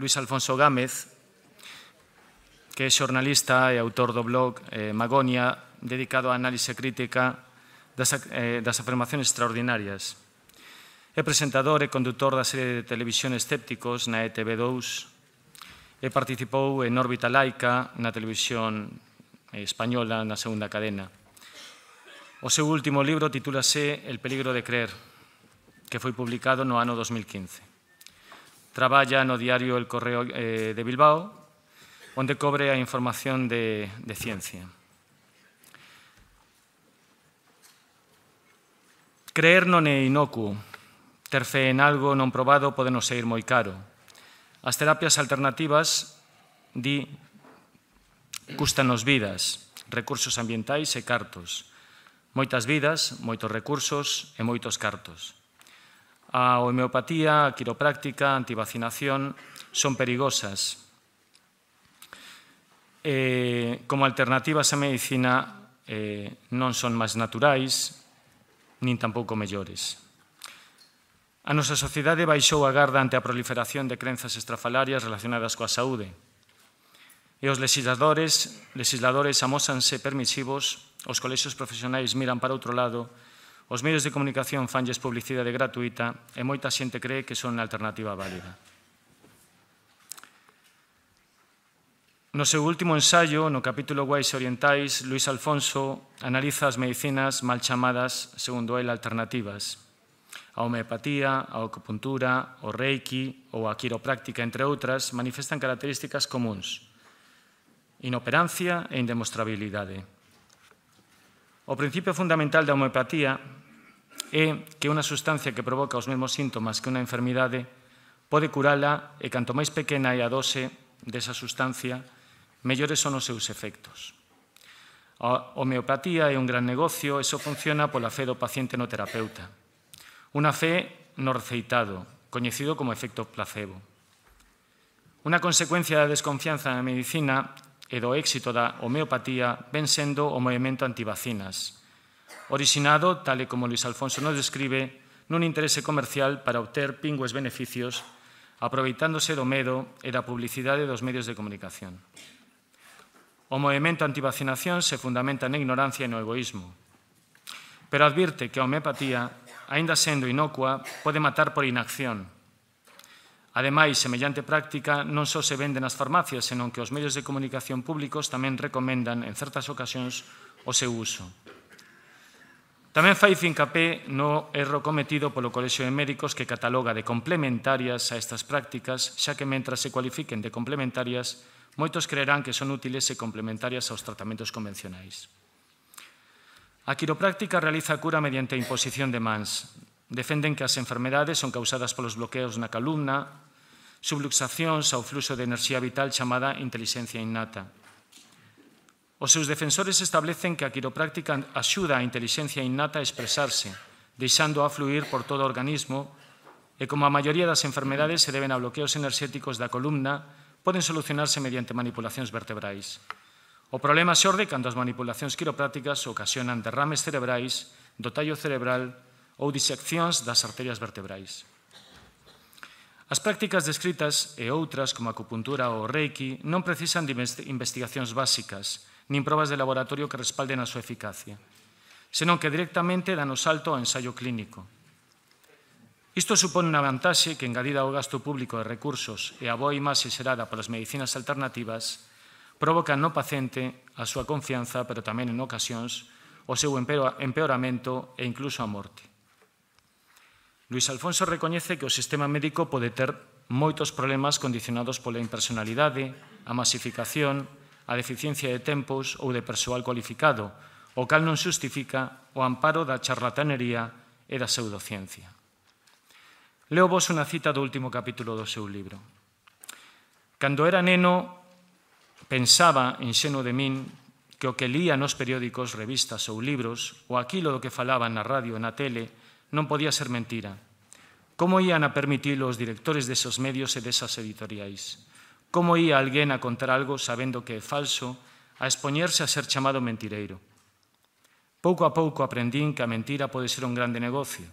Luis Alfonso Gámez, que é xornalista e autor do blog eh, Magonia, dedicado a análise crítica das, eh, das afirmacións extraordinarias. É presentador e conductor da serie de televisión Escépticos na ETV2 e participou en órbita laica na televisión española na segunda cadena. O seu último libro titúlase El peligro de creer, que foi publicado no ano 2015. Traballa no diario El Correo eh, de Bilbao, onde cobre a información de, de ciencia. Creer non é inocuo. Ter fe en algo non probado pode non ser moi caro. As terapias alternativas, di, custanos vidas, recursos ambientais e cartos. Moitas vidas, moitos recursos e moitos cartos. A homeopatía, a quiropráctica, a antivacinación son perigosas. Eh, como alternativas a medicina eh, non son máis naturais, nin tampouco mellores. A nosa sociedade baixou a garda ante a proliferación de crenzas estrafalarias relacionadas coa saúde. E os legisladores, legisladores amósanse permisivos, os colexios profesionais miran para outro lado Os medios de comunicación fanlles publicidade gratuita e moita xente cree que son unha alternativa válida. No seu último ensaio, no capítulo Guais Orientais, Luis Alfonso analiza as medicinas mal chamadas, segundo ele, alternativas. A homeopatía, a acupuntura, o reiki ou a quiropráctica, entre outras, manifestan características comuns. Inoperancia e indemostrabilidade. O principio fundamental da homeopatía é que unha sustancia que provoca os mesmos síntomas que unha enfermidade pode curala e canto máis pequena é a dose desa sustancia, mellores son os seus efectos. A homeopatía é un gran negocio e só funciona pola fe do paciente no terapeuta. Unha fe no receitado, coñecido como efecto placebo. Unha consecuencia da desconfianza na medicina e do éxito da homeopatía ven sendo o movimento antivacinas, orixinado, tal e como Luis Alfonso nos describe, nun interese comercial para obter pingües beneficios, aproveitándose do medo e da publicidade dos medios de comunicación. O movimento antivacinación se fundamenta na ignorancia e no egoísmo, pero advirte que a homeopatía, aínda sendo inocua, pode matar por inacción. Ademais, semellante práctica non só se vende nas farmacias, senón que os medios de comunicación públicos tamén recomendan en certas ocasións o seu uso. Tamén fai fincapé no erro cometido polo Colexio de Médicos que cataloga de complementarias a estas prácticas, xa que mentras se cualifiquen de complementarias, moitos creerán que son útiles e complementarias aos tratamentos convencionais. A quiropráctica realiza a cura mediante a imposición de mans. Defenden que as enfermedades son causadas polos bloqueos na calumna, subluxacións ao fluxo de enerxía vital chamada inteligencia innata, Os seus defensores establecen que a quiropráctica axuda a inteligencia innata a expresarse, deixando a fluir por todo o organismo, e como a maioría das enfermedades se deben a bloqueos enerxéticos da columna, poden solucionarse mediante manipulacións vertebrais. O problema xorde cando as manipulacións quiroprácticas ocasionan derrames cerebrais do tallo cerebral ou diseccións das arterias vertebrais. As prácticas descritas e outras como a acupuntura ou o reiki non precisan de investigacións básicas, nin probas de laboratorio que respalden a súa eficacia, senón que directamente dan o salto ao ensaio clínico. Isto supone unha vantaxe que, engadida ao gasto público de recursos e a boa imaxe xerada polas medicinas alternativas, provoca no paciente a súa confianza, pero tamén en ocasións o seu empeoramento e incluso a morte. Luis Alfonso recoñece que o sistema médico pode ter moitos problemas condicionados pola impersonalidade, a masificación, a deficiencia de tempos ou de persoal cualificado, o cal non xustifica o amparo da charlatanería e da pseudociencia. Leo vos unha cita do último capítulo do seu libro. Cando era neno, pensaba en xeno de min que o que lía nos periódicos, revistas ou libros, ou aquilo do que falaban na radio e na tele, non podía ser mentira. Como ían a permitir os directores desos medios e desas editoriais? Como ía alguén a contar algo sabendo que é falso, a expoñerse a ser chamado mentireiro? Pouco a pouco aprendín que a mentira pode ser un grande negocio,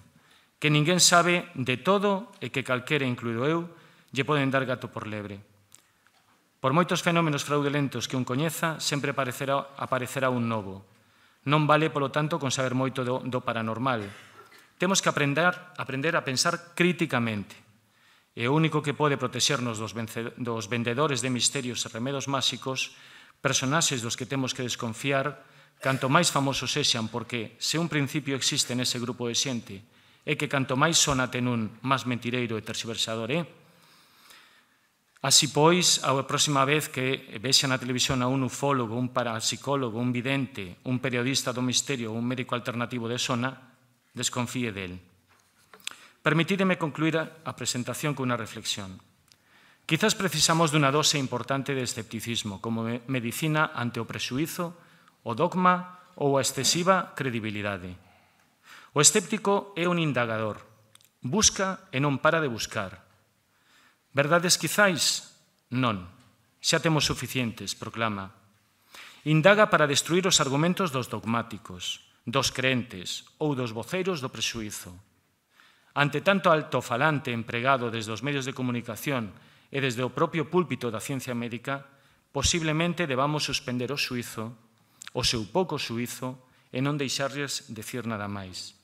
que ninguén sabe de todo e que calquera, incluído eu, lle poden dar gato por lebre. Por moitos fenómenos fraudulentos que un coñeza, sempre aparecerá, aparecerá un novo. Non vale, polo tanto, con saber moito do, do paranormal. Temos que aprender, aprender a pensar críticamente, e o único que pode protexernos dos, dos vendedores de misterios e remedos máxicos, personaxes dos que temos que desconfiar, canto máis famosos sexan, porque se un principio existe nese grupo de xente, é que canto máis sonate un máis mentireiro e tersiversador é. Eh? Así pois, a próxima vez que vexan na televisión a un ufólogo, un parapsicólogo, un vidente, un periodista do misterio ou un médico alternativo de zona, desconfíe del. Permitideme concluir a presentación con unha reflexión. Quizás precisamos dunha dose importante de escepticismo como medicina ante o presuizo, o dogma ou a excesiva credibilidade. O escéptico é un indagador, busca e non para de buscar. Verdades quizáis? Non. Xa temos suficientes, proclama. Indaga para destruir os argumentos dos dogmáticos, dos creentes ou dos voceiros do presuizo. Ante tanto alto falante empregado desde os medios de comunicación e desde o propio púlpito da ciencia médica, posiblemente debamos suspender o suizo, o seu pouco suizo, e non deixarles decir nada máis.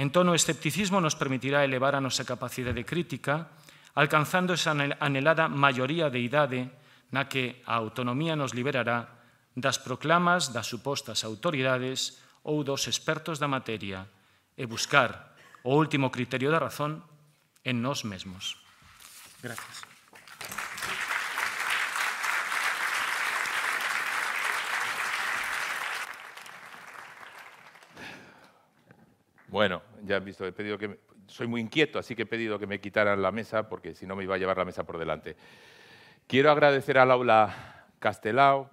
En tono escepticismo nos permitirá elevar a nosa capacidade crítica, alcanzando esa anhelada maioría de idade na que a autonomía nos liberará das proclamas das supostas autoridades ou dos expertos da materia e buscar o último criterio de razón en nos mismos. Gracias. Bueno, ya han visto, he pedido que soy muy inquieto, así que he pedido que me quitaran la mesa porque si no me iba a llevar la mesa por delante. Quiero agradecer al aula Castelao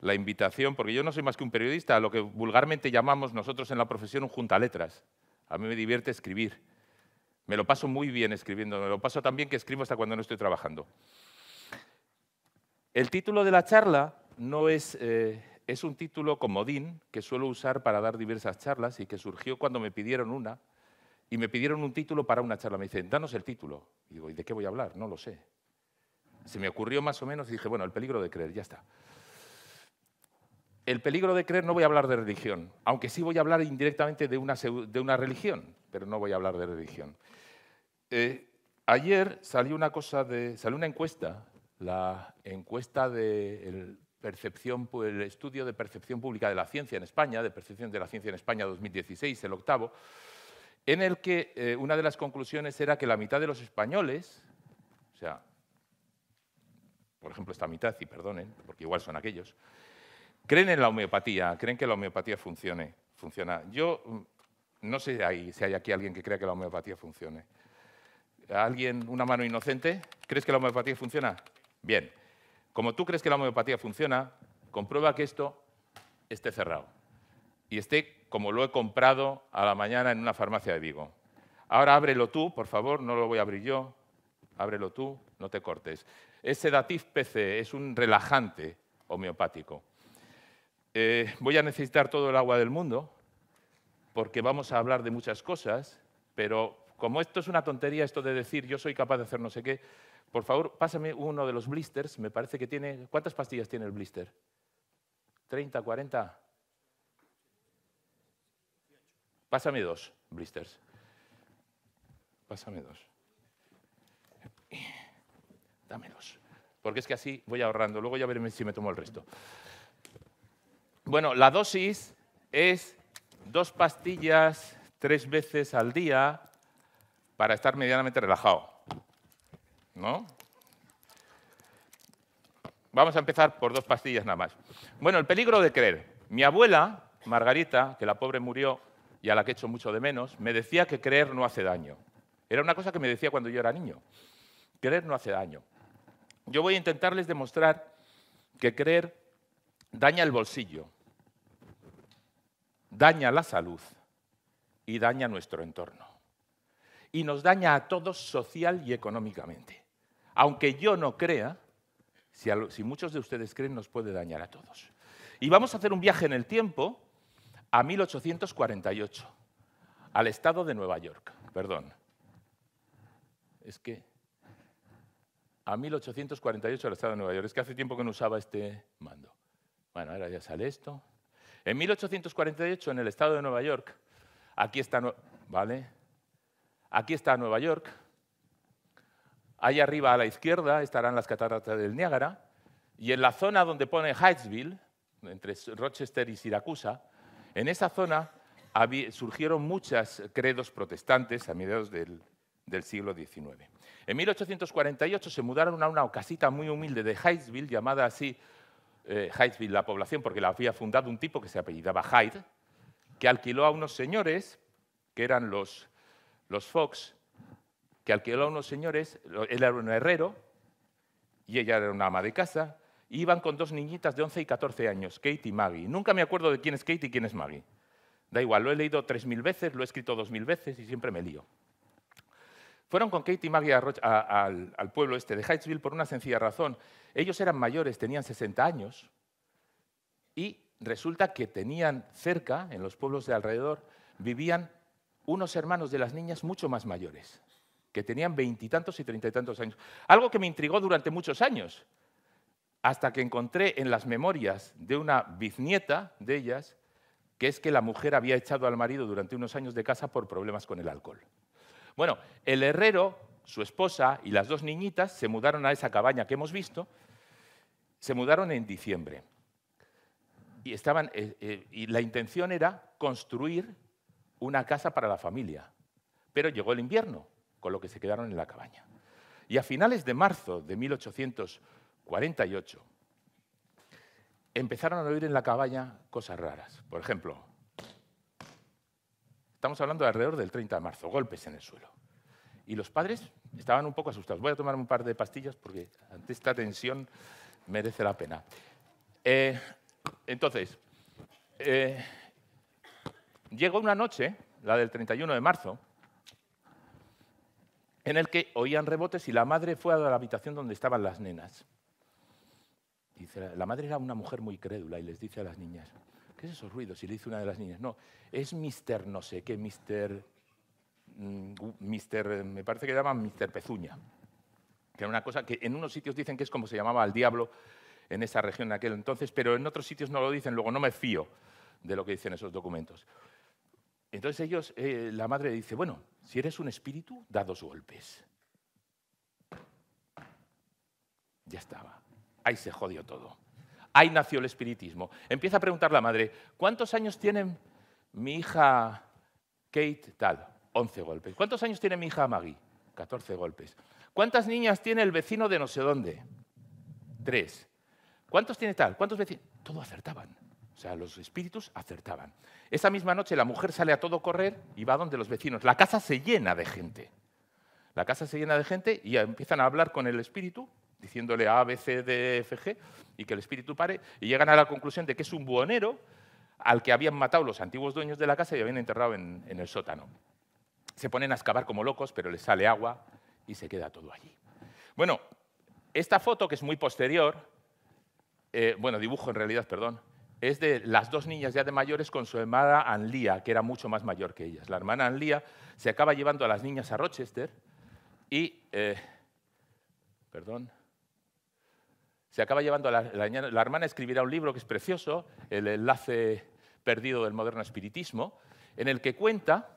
la invitación, porque yo no soy más que un periodista, lo que vulgarmente llamamos nosotros en la profesión un juntaletras. letras a mí me divierte escribir. Me lo paso muy bien escribiendo, me lo paso también que escribo hasta cuando no estoy trabajando. El título de la charla no es, eh, es un título comodín que suelo usar para dar diversas charlas y que surgió cuando me pidieron una y me pidieron un título para una charla. Me dicen, danos el título. Y digo, ¿y de qué voy a hablar? No lo sé. Se me ocurrió más o menos y dije, bueno, el peligro de creer, ya está. El peligro de creer no voy a hablar de religión, aunque sí voy a hablar indirectamente de una, religión, pero no voy a hablar de religión. Eh, ayer salió una, encuesta, la encuesta de percepción, el estudio de percepción pública de la ciencia en España, de percepción de la ciencia en España 2016, el octavo, en el que eh, una de las conclusiones era que la mitad de los españoles, o sea, por ejemplo esta mitad, y perdonen, porque igual son aquellos, Creen en la homeopatía, creen que la homeopatía funcione, funciona. Yo mm, no sé si hay aquí alguien que crea que la homeopatía funcione. ¿Alguien, una mano inocente? ¿Crees que la homeopatía funciona? Bien. Como tú crees que la homeopatía funciona, comprueba que esto esté cerrado y esté como lo he comprado a la mañana en una farmacia de Vigo. Ahora ábrelo tú, por favor, no lo voy a abrir yo. Ábrelo tú, no te cortes. Es Sedativ PC, es un relajante homeopático. Eh, voy a necesitar todo el agua del mundo, porque vamos a hablar de muchas cosas, pero como esto es una tontería, esto de decir yo soy capaz de hacer no sé qué, por favor, pásame uno de los blisters, me parece que tiene... ¿Cuántas pastillas tiene el blister? ¿30, 40? Pásame dos blisters. Pásame dos. Dámelos. Porque es que así voy ahorrando. Luego ya veremos si me tomo el resto. Bueno, la dosis es dos pastillas tres veces al día para estar medianamente relajado. ¿No? Vamos a empezar por dos pastillas nada más. Bueno, el peligro de creer. Mi abuela, Margarita, que la pobre murió y a la que echo mucho de menos, me decía que creer no hace daño. Era una cosa que me decía cuando yo era niño. Creer no hace daño. Yo voy a intentarles demostrar que creer daña el bolsillo, daña la salud y daña nuestro entorno. Y nos daña a todos social y económicamente. Aunque yo no crea, si, muchos de ustedes creen, nos puede dañar a todos. Y vamos a hacer un viaje en el tiempo a 1848, al estado de Nueva York. Perdón. Es que. A 1848, al estado de Nueva York. Es que hace tiempo que no usaba este mando. Bueno, ahora ya sale esto. En 1848, en el estado de Nueva York, aquí está, ¿vale? aquí está Nueva York, ahí arriba a la izquierda estarán las cataratas del Niágara, y en la zona donde pone Heightsville, entre Rochester y Siracusa, en esa zona surgieron muchos credos protestantes a mediados del, siglo XIX. En 1848 se mudaron a una casita muy humilde de Heightsville, llamada así eh, la población, porque la había fundado un tipo que se apellidaba Hyde, que alquiló a unos señores, que eran los, los Fox, que alquiló a unos señores, él era un herrero y ella era una ama de casa, iban con dos niñitas de 11 y 14 años, Kate y Maggie. Nunca me acuerdo de quién es Kate y quién es Maggie. Da igual, lo he leído 3.000 veces, lo he escrito 2.000 veces y siempre me lío. Fueron con Katie y Maggie al, pueblo este de Hightsville por una sencilla razón. Ellos eran mayores, tenían 60 años, y resulta que tenían cerca, en los pueblos de alrededor, vivían unos hermanos de las niñas mucho más mayores, que tenían veintitantos y treinta tantos años. Algo que me intrigó durante muchos años, hasta que encontré en las memorias de una biznieta de ellas, que es que la mujer había echado al marido durante unos años de casa por problemas con el alcohol. Bueno, el herrero, su esposa y las dos niñitas se mudaron a esa cabaña que hemos visto, se mudaron en diciembre. Y, estaban, eh, eh, y la intención era construir una casa para la familia. Pero llegó el invierno, con lo que se quedaron en la cabaña. Y a finales de marzo de 1848 empezaron a oír en la cabaña cosas raras. Por ejemplo, Estamos hablando de alrededor del 30 de marzo, golpes en el suelo. Y los padres estaban un poco asustados. Voy a tomar un par de pastillas porque ante esta tensión merece la pena. Eh, entonces, eh, llegó una noche, la del 31 de marzo, en el que oían rebotes y la madre fue a la habitación donde estaban las nenas. Dice, la madre era una mujer muy crédula y les dice a las niñas, ¿qué es esos ruidos? Y le dice una de las niñas, no, es Mister no sé qué, Mister, mm, Mister, eh, me parece que llaman Mister Pezuña, que era una cosa que en unos sitios dicen que es como se llamaba al diablo en esa región en aquel entonces, pero en otros sitios no lo dicen, luego no me fío de lo que dicen esos documentos. Entonces ellos, eh, la madre dice, bueno, si eres un espíritu, da dos golpes. Ya estaba. Ahí se jodió todo ahí nació el espiritismo. Empieza a preguntar la madre, ¿cuántos años tiene mi hija Kate tal? 11 golpes. ¿Cuántos años tiene mi hija Maggie? 14 golpes. ¿Cuántas niñas tiene el vecino de no sé dónde? Tres. ¿Cuántos tiene tal? ¿Cuántos vecinos? Todo acertaban. O sea, los espíritus acertaban. Esa misma noche la mujer sale a todo correr y va donde los vecinos. La casa se llena de gente. La casa se llena de gente y empiezan a hablar con el espíritu diciéndole A, B, C, D, F, G, y que el espíritu pare, y llegan a la conclusión de que es un buhonero al que habían matado los antiguos dueños de la casa y habían enterrado en, el sótano. Se ponen a excavar como locos, pero les sale agua y se queda todo allí. Bueno, esta foto, que es muy posterior, eh, bueno, dibujo en realidad, perdón, es de las dos niñas ya de mayores con su hermana Anlia que era mucho más mayor que ellas. La hermana Anlía se acaba llevando a las niñas a Rochester y... Eh, perdón se acaba llevando, la, hermana escribirá un libro que es precioso, El enlace perdido del moderno espiritismo, en el que cuenta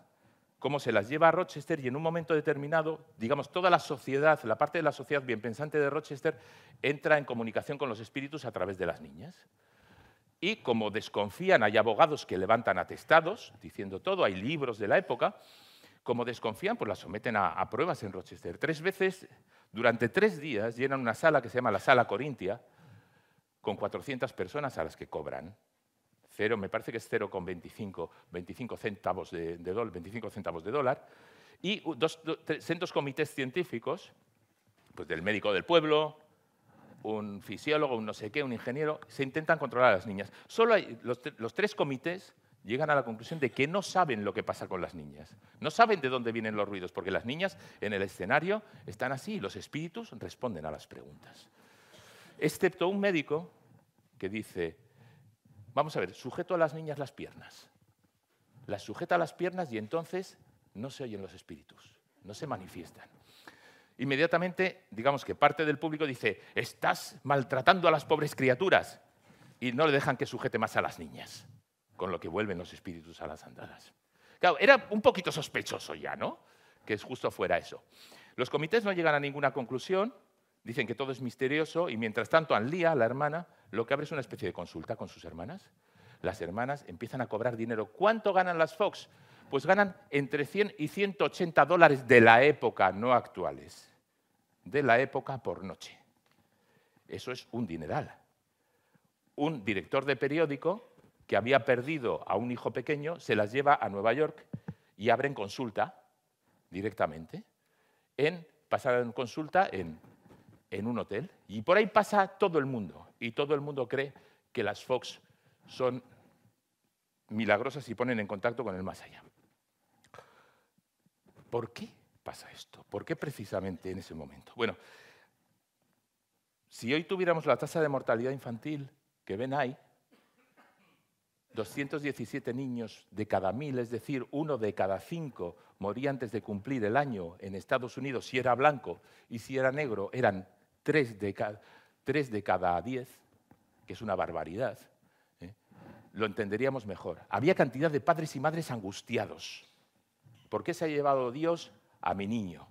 cómo se las lleva a Rochester y en un momento determinado, digamos, toda la sociedad, la parte de la sociedad bien pensante de Rochester, entra en comunicación con los espíritus a través de las niñas. Y como desconfían, hay abogados que levantan atestados, diciendo todo, hay libros de la época, como desconfían, pues las someten a, a pruebas en Rochester. Tres veces durante tres días llenan una sala que se llama la Sala Corintia, con 400 personas a las que cobran. Cero, me parece que es 0,25 25 centavos, de, dólar, centavos de dólar. Y dos, comités científicos, pues del médico del pueblo, un fisiólogo, un no sé qué, un ingeniero, se intentan controlar a las niñas. Solo hay los tres comités llegan a la conclusión de que no saben lo que pasa con las niñas. No saben de dónde vienen los ruidos, porque las niñas en el escenario están así y los espíritus responden a las preguntas. Excepto un médico que dice, vamos a ver, sujeto a las niñas las piernas. Las sujeta a las piernas y entonces no se oyen los espíritus, no se manifiestan. Inmediatamente, digamos que parte del público dice, estás maltratando a las pobres criaturas y no le dejan que sujete más a las niñas con lo que vuelven los espíritus a las andadas. Claro, era un poquito sospechoso ya, ¿no? Que es justo fuera eso. Los comités no llegan a ninguna conclusión, dicen que todo es misterioso y mientras tanto Anlía, la hermana, lo que abre es una especie de consulta con sus hermanas. Las hermanas empiezan a cobrar dinero. ¿Cuánto ganan las Fox? Pues ganan entre 100 y 180 dólares de la época, no actuales. De la época por noche. Eso es un dineral. Un director de periódico que había perdido a un hijo pequeño, se las lleva a Nueva York y abren consulta directamente. En, pasan consulta en, en un hotel. Y por ahí pasa todo el mundo. Y todo el mundo cree que las Fox son milagrosas y ponen en contacto con el más allá. ¿Por qué pasa esto? ¿Por qué precisamente en ese momento? Bueno, si hoy tuviéramos la tasa de mortalidad infantil que ven ahí, 217 niños de cada mil, es decir, uno de cada cinco, moría antes de cumplir el año en Estados Unidos si era blanco y si era negro eran tres de, cada diez, que es una barbaridad, ¿eh? lo entenderíamos mejor. Había cantidad de padres y madres angustiados. ¿Por qué se ha llevado Dios a mi niño?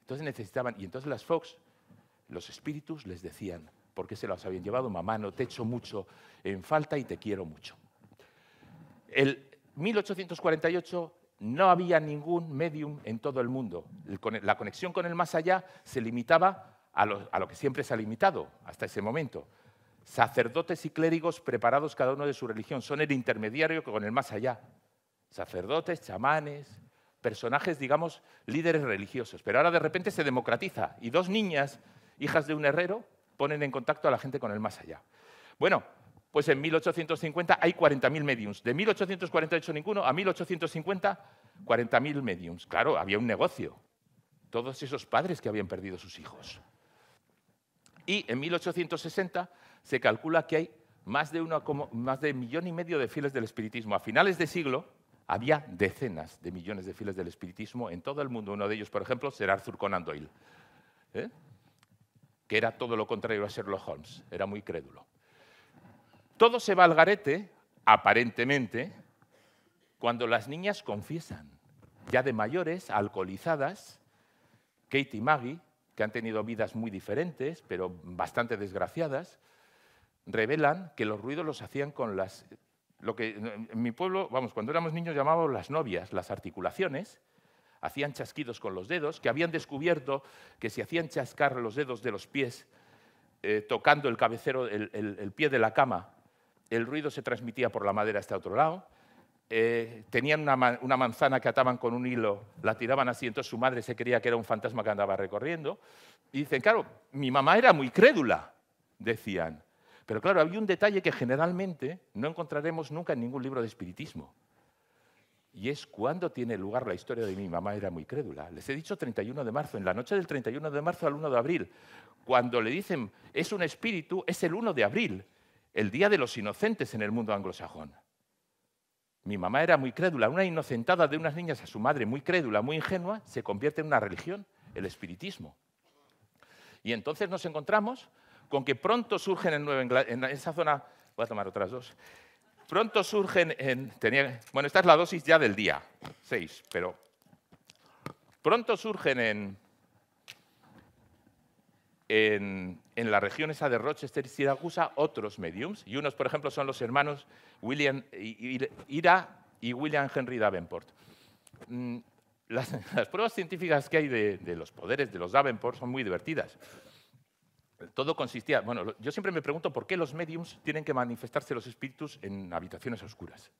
Entonces necesitaban, y entonces las Fox, los espíritus les decían, porque se las habían llevado. Mamá, no te echo mucho en falta y te quiero mucho. En 1848 no había ningún medium en todo el mundo. La conexión con el más allá se limitaba a lo que siempre se ha limitado hasta ese momento. Sacerdotes y clérigos preparados cada uno de su religión son el intermediario con el más allá. Sacerdotes, chamanes, personajes, digamos, líderes religiosos. Pero ahora de repente se democratiza y dos niñas, hijas de un herrero, ponen en contacto a la gente con el más allá. Bueno, pues en 1850 hay 40.000 mediums. De 1848 ninguno a 1850, 40.000 mediums. Claro, había un negocio. Todos esos padres que habían perdido sus hijos. Y en 1860 se calcula que hay más de, más de un millón y medio de fieles del espiritismo. A finales de siglo había decenas de millones de fieles del espiritismo en todo el mundo. Uno de ellos, por ejemplo, será Arthur Conan Doyle. ¿Eh? que era todo lo contrario a Sherlock Holmes, era muy crédulo. Todo se va al garete, aparentemente, cuando las niñas confiesan, ya de mayores, alcoholizadas, Kate y Maggie, que han tenido vidas muy diferentes, pero bastante desgraciadas, revelan que los ruidos los hacían con las... Lo que en mi pueblo, vamos, cuando éramos niños llamábamos las novias, las articulaciones, hacían chasquidos con los dedos, que habían descubierto que si hacían chascar los dedos de los pies eh, tocando el cabecero, el, pie de la cama, el ruido se transmitía por la madera hasta otro lado. Eh, tenían una, una, manzana que ataban con un hilo, la tiraban así, entonces su madre se creía que era un fantasma que andaba recorriendo. Y dicen, claro, mi mamá era muy crédula, decían. Pero claro, había un detalle que generalmente no encontraremos nunca en ningún libro de espiritismo. Y es cuando tiene lugar la historia de mi mamá, era muy crédula. Les he dicho 31 de marzo, en la noche del 31 de marzo al 1 de abril. Cuando le dicen es un espíritu, es el 1 de abril, el día de los inocentes en el mundo anglosajón. Mi mamá era muy crédula, una inocentada de unas niñas a su madre, muy crédula, muy ingenua, se convierte en una religión, el espiritismo. Y entonces nos encontramos con que pronto surgen en, en esa zona, voy a tomar otras dos, pronto surgen en... bueno, esta es la dosis ya del día, seis, pero pronto surgen en, en, la región esa de Rochester y Siracusa otros mediums, y unos, por ejemplo, son los hermanos William Ira y William Henry Davenport. Mm, las, pruebas científicas que hay de los poderes de los Davenport son muy divertidas todo consistía, bueno, yo siempre me pregunto por qué los mediums tienen que manifestarse los espíritus en habitaciones oscuras.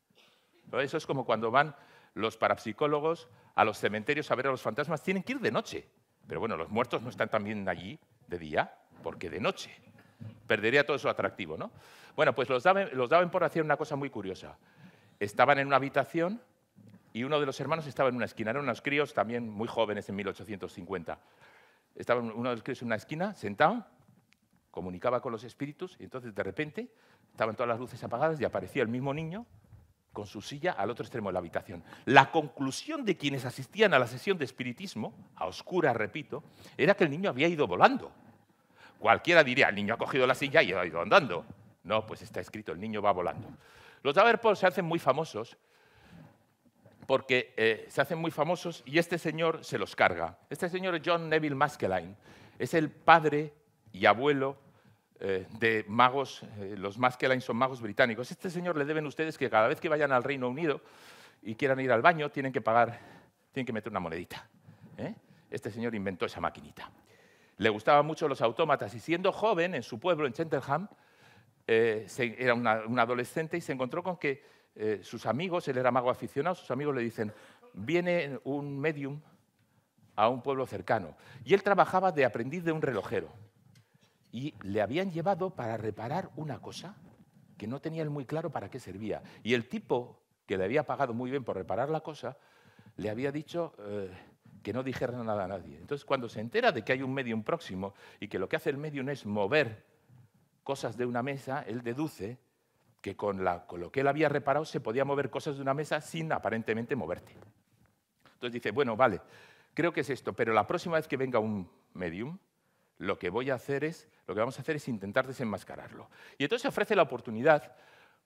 Eso es como cuando van los parapsicólogos a los cementerios a ver a los fantasmas, tienen que ir de noche. Pero bueno, los muertos no están también allí de día, porque de noche perdería todo su atractivo, ¿no? Bueno, pues los daban, los daban por hacer una cosa muy curiosa. Estaban en una habitación y uno de los hermanos estaba en una esquina, eran unos críos también muy jóvenes en 1850. Estaban uno de los críos en una esquina, sentado, comunicaba con los espíritus y entonces de repente estaban todas las luces apagadas y aparecía el mismo niño con su silla al otro extremo de la habitación. La conclusión de quienes asistían a la sesión de espiritismo, a oscura repito, era que el niño había ido volando. Cualquiera diría, el niño ha cogido la silla y ha ido andando. No, pues está escrito, el niño va volando. Los Daverpool se hacen muy famosos porque eh, se hacen muy famosos y este señor se los carga. Este señor John Neville Maskelyne. Es el padre y abuelo eh, de magos, eh, más los Maskelyne son magos británicos. Este señor le deben ustedes que cada vez que vayan al Reino Unido y quieran ir al baño, tienen que pagar, tienen que meter una monedita. ¿eh? Este señor inventó esa maquinita. Le gustaban mucho los autómatas y siendo joven en su pueblo, en Cheltenham, era un adolescente y se encontró con que sus amigos, él era mago aficionado, sus amigos le dicen, viene un medium a un pueblo cercano. Y él trabajaba de aprendiz de un relojero y le habían llevado para reparar una cosa que no tenía él muy claro para qué servía. Y el tipo, que le había pagado muy bien por reparar la cosa, le había dicho eh, que no dijera nada a nadie. Entonces, cuando se entera de que hay un medium próximo y que lo que hace el medium es mover cosas de una mesa, él deduce que con, con lo que él había reparado se podía mover cosas de una mesa sin aparentemente moverte. Entonces dice, bueno, vale, creo que es esto, pero la próxima vez que venga un medium, lo que voy a hacer es, vamos a hacer es intentar desenmascararlo. Y entonces se ofrece la oportunidad,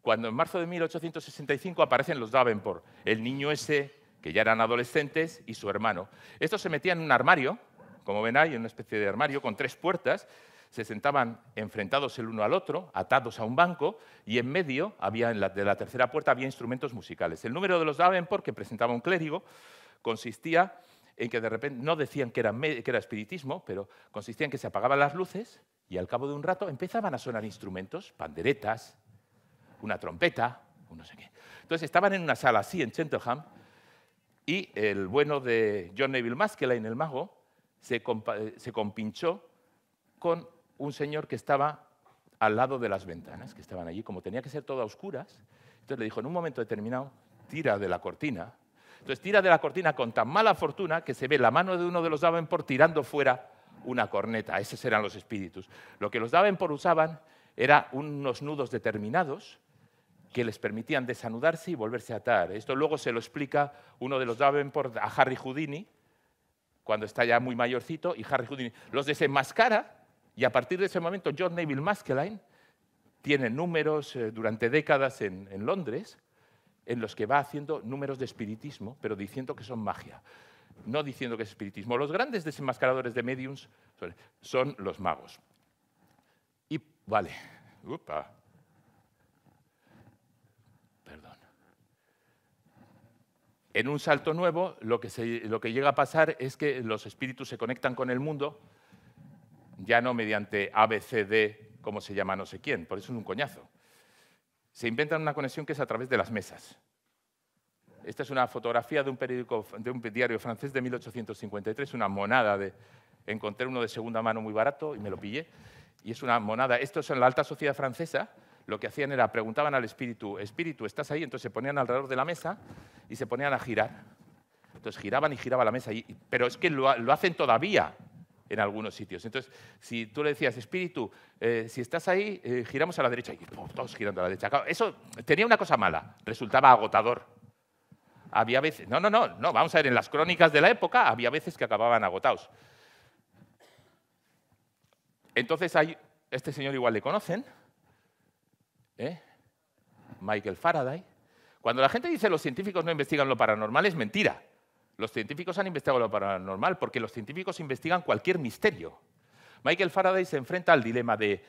cuando en marzo de 1865 aparecen los Davenport, el niño ese, que ya eran adolescentes, y su hermano. Estos se metían en un armario, como ven ahí, en una especie de armario con tres puertas, se sentaban enfrentados el uno al otro, atados a un banco, y en medio, había, de la tercera puerta, había instrumentos musicales. El número de los Davenport, que presentaba un clérigo, consistía en que de repente no decían que era, espiritismo, pero consistía en que se apagaban las luces y al cabo de un rato empezaban a sonar instrumentos, panderetas, una trompeta, uno no sé qué. Entonces estaban en una sala así en Cheltenham y el bueno de John Neville Maskelyne, el mago, se, eh, se compinchó con un señor que estaba al lado de las ventanas, que estaban allí, como tenía que ser todo a oscuras. Entonces le dijo, en un momento determinado, tira de la cortina entonces tira de la cortina con tan mala fortuna que se ve la mano de uno de los Davenport tirando fuera una corneta. Esos eran los espíritus. Lo que los Davenport usaban era unos nudos determinados que les permitían desanudarse y volverse a atar. Esto luego se lo explica uno de los Davenport a Harry Houdini, cuando está ya muy mayorcito, y Harry Houdini los desenmascara, y a partir de ese momento John Neville Maskelyne tiene números eh, durante décadas en Londres, en los que va haciendo números de espiritismo, pero diciendo que son magia, no diciendo que es espiritismo. Los grandes desenmascaradores de mediums son los magos. Y vale, upa, perdón. En un salto nuevo, lo que, lo que llega a pasar es que los espíritus se conectan con el mundo, ya no mediante ABCD, como se llama no sé quién, por eso es un coñazo se inventan una conexión que es a través de las mesas. Esta es una fotografía de un, periódico, de un diario francés de 1853, una monada de... Encontré uno de segunda mano muy barato y me lo pillé. Y es una monada. Esto es en la alta sociedad francesa. Lo que hacían era, preguntaban al espíritu, espíritu, ¿estás ahí? Entonces se ponían alrededor de la mesa y se ponían a girar. Entonces giraban y giraba la mesa. pero es que lo hacen todavía en algunos sitios. Entonces, si tú le decías, espíritu, eh, si estás ahí, eh, giramos a la derecha, y todos girando a la derecha. eso tenía una cosa mala, resultaba agotador. Había veces, no, no, no, no, vamos a ver, en las crónicas de la época había veces que acababan agotados. Entonces, hay, este señor igual le conocen, ¿eh? Michael Faraday. Cuando la gente dice los científicos no investigan lo paranormal, es mentira. Los científicos han investigado lo paranormal porque los científicos investigan cualquier misterio. Michael Faraday se enfrenta al dilema de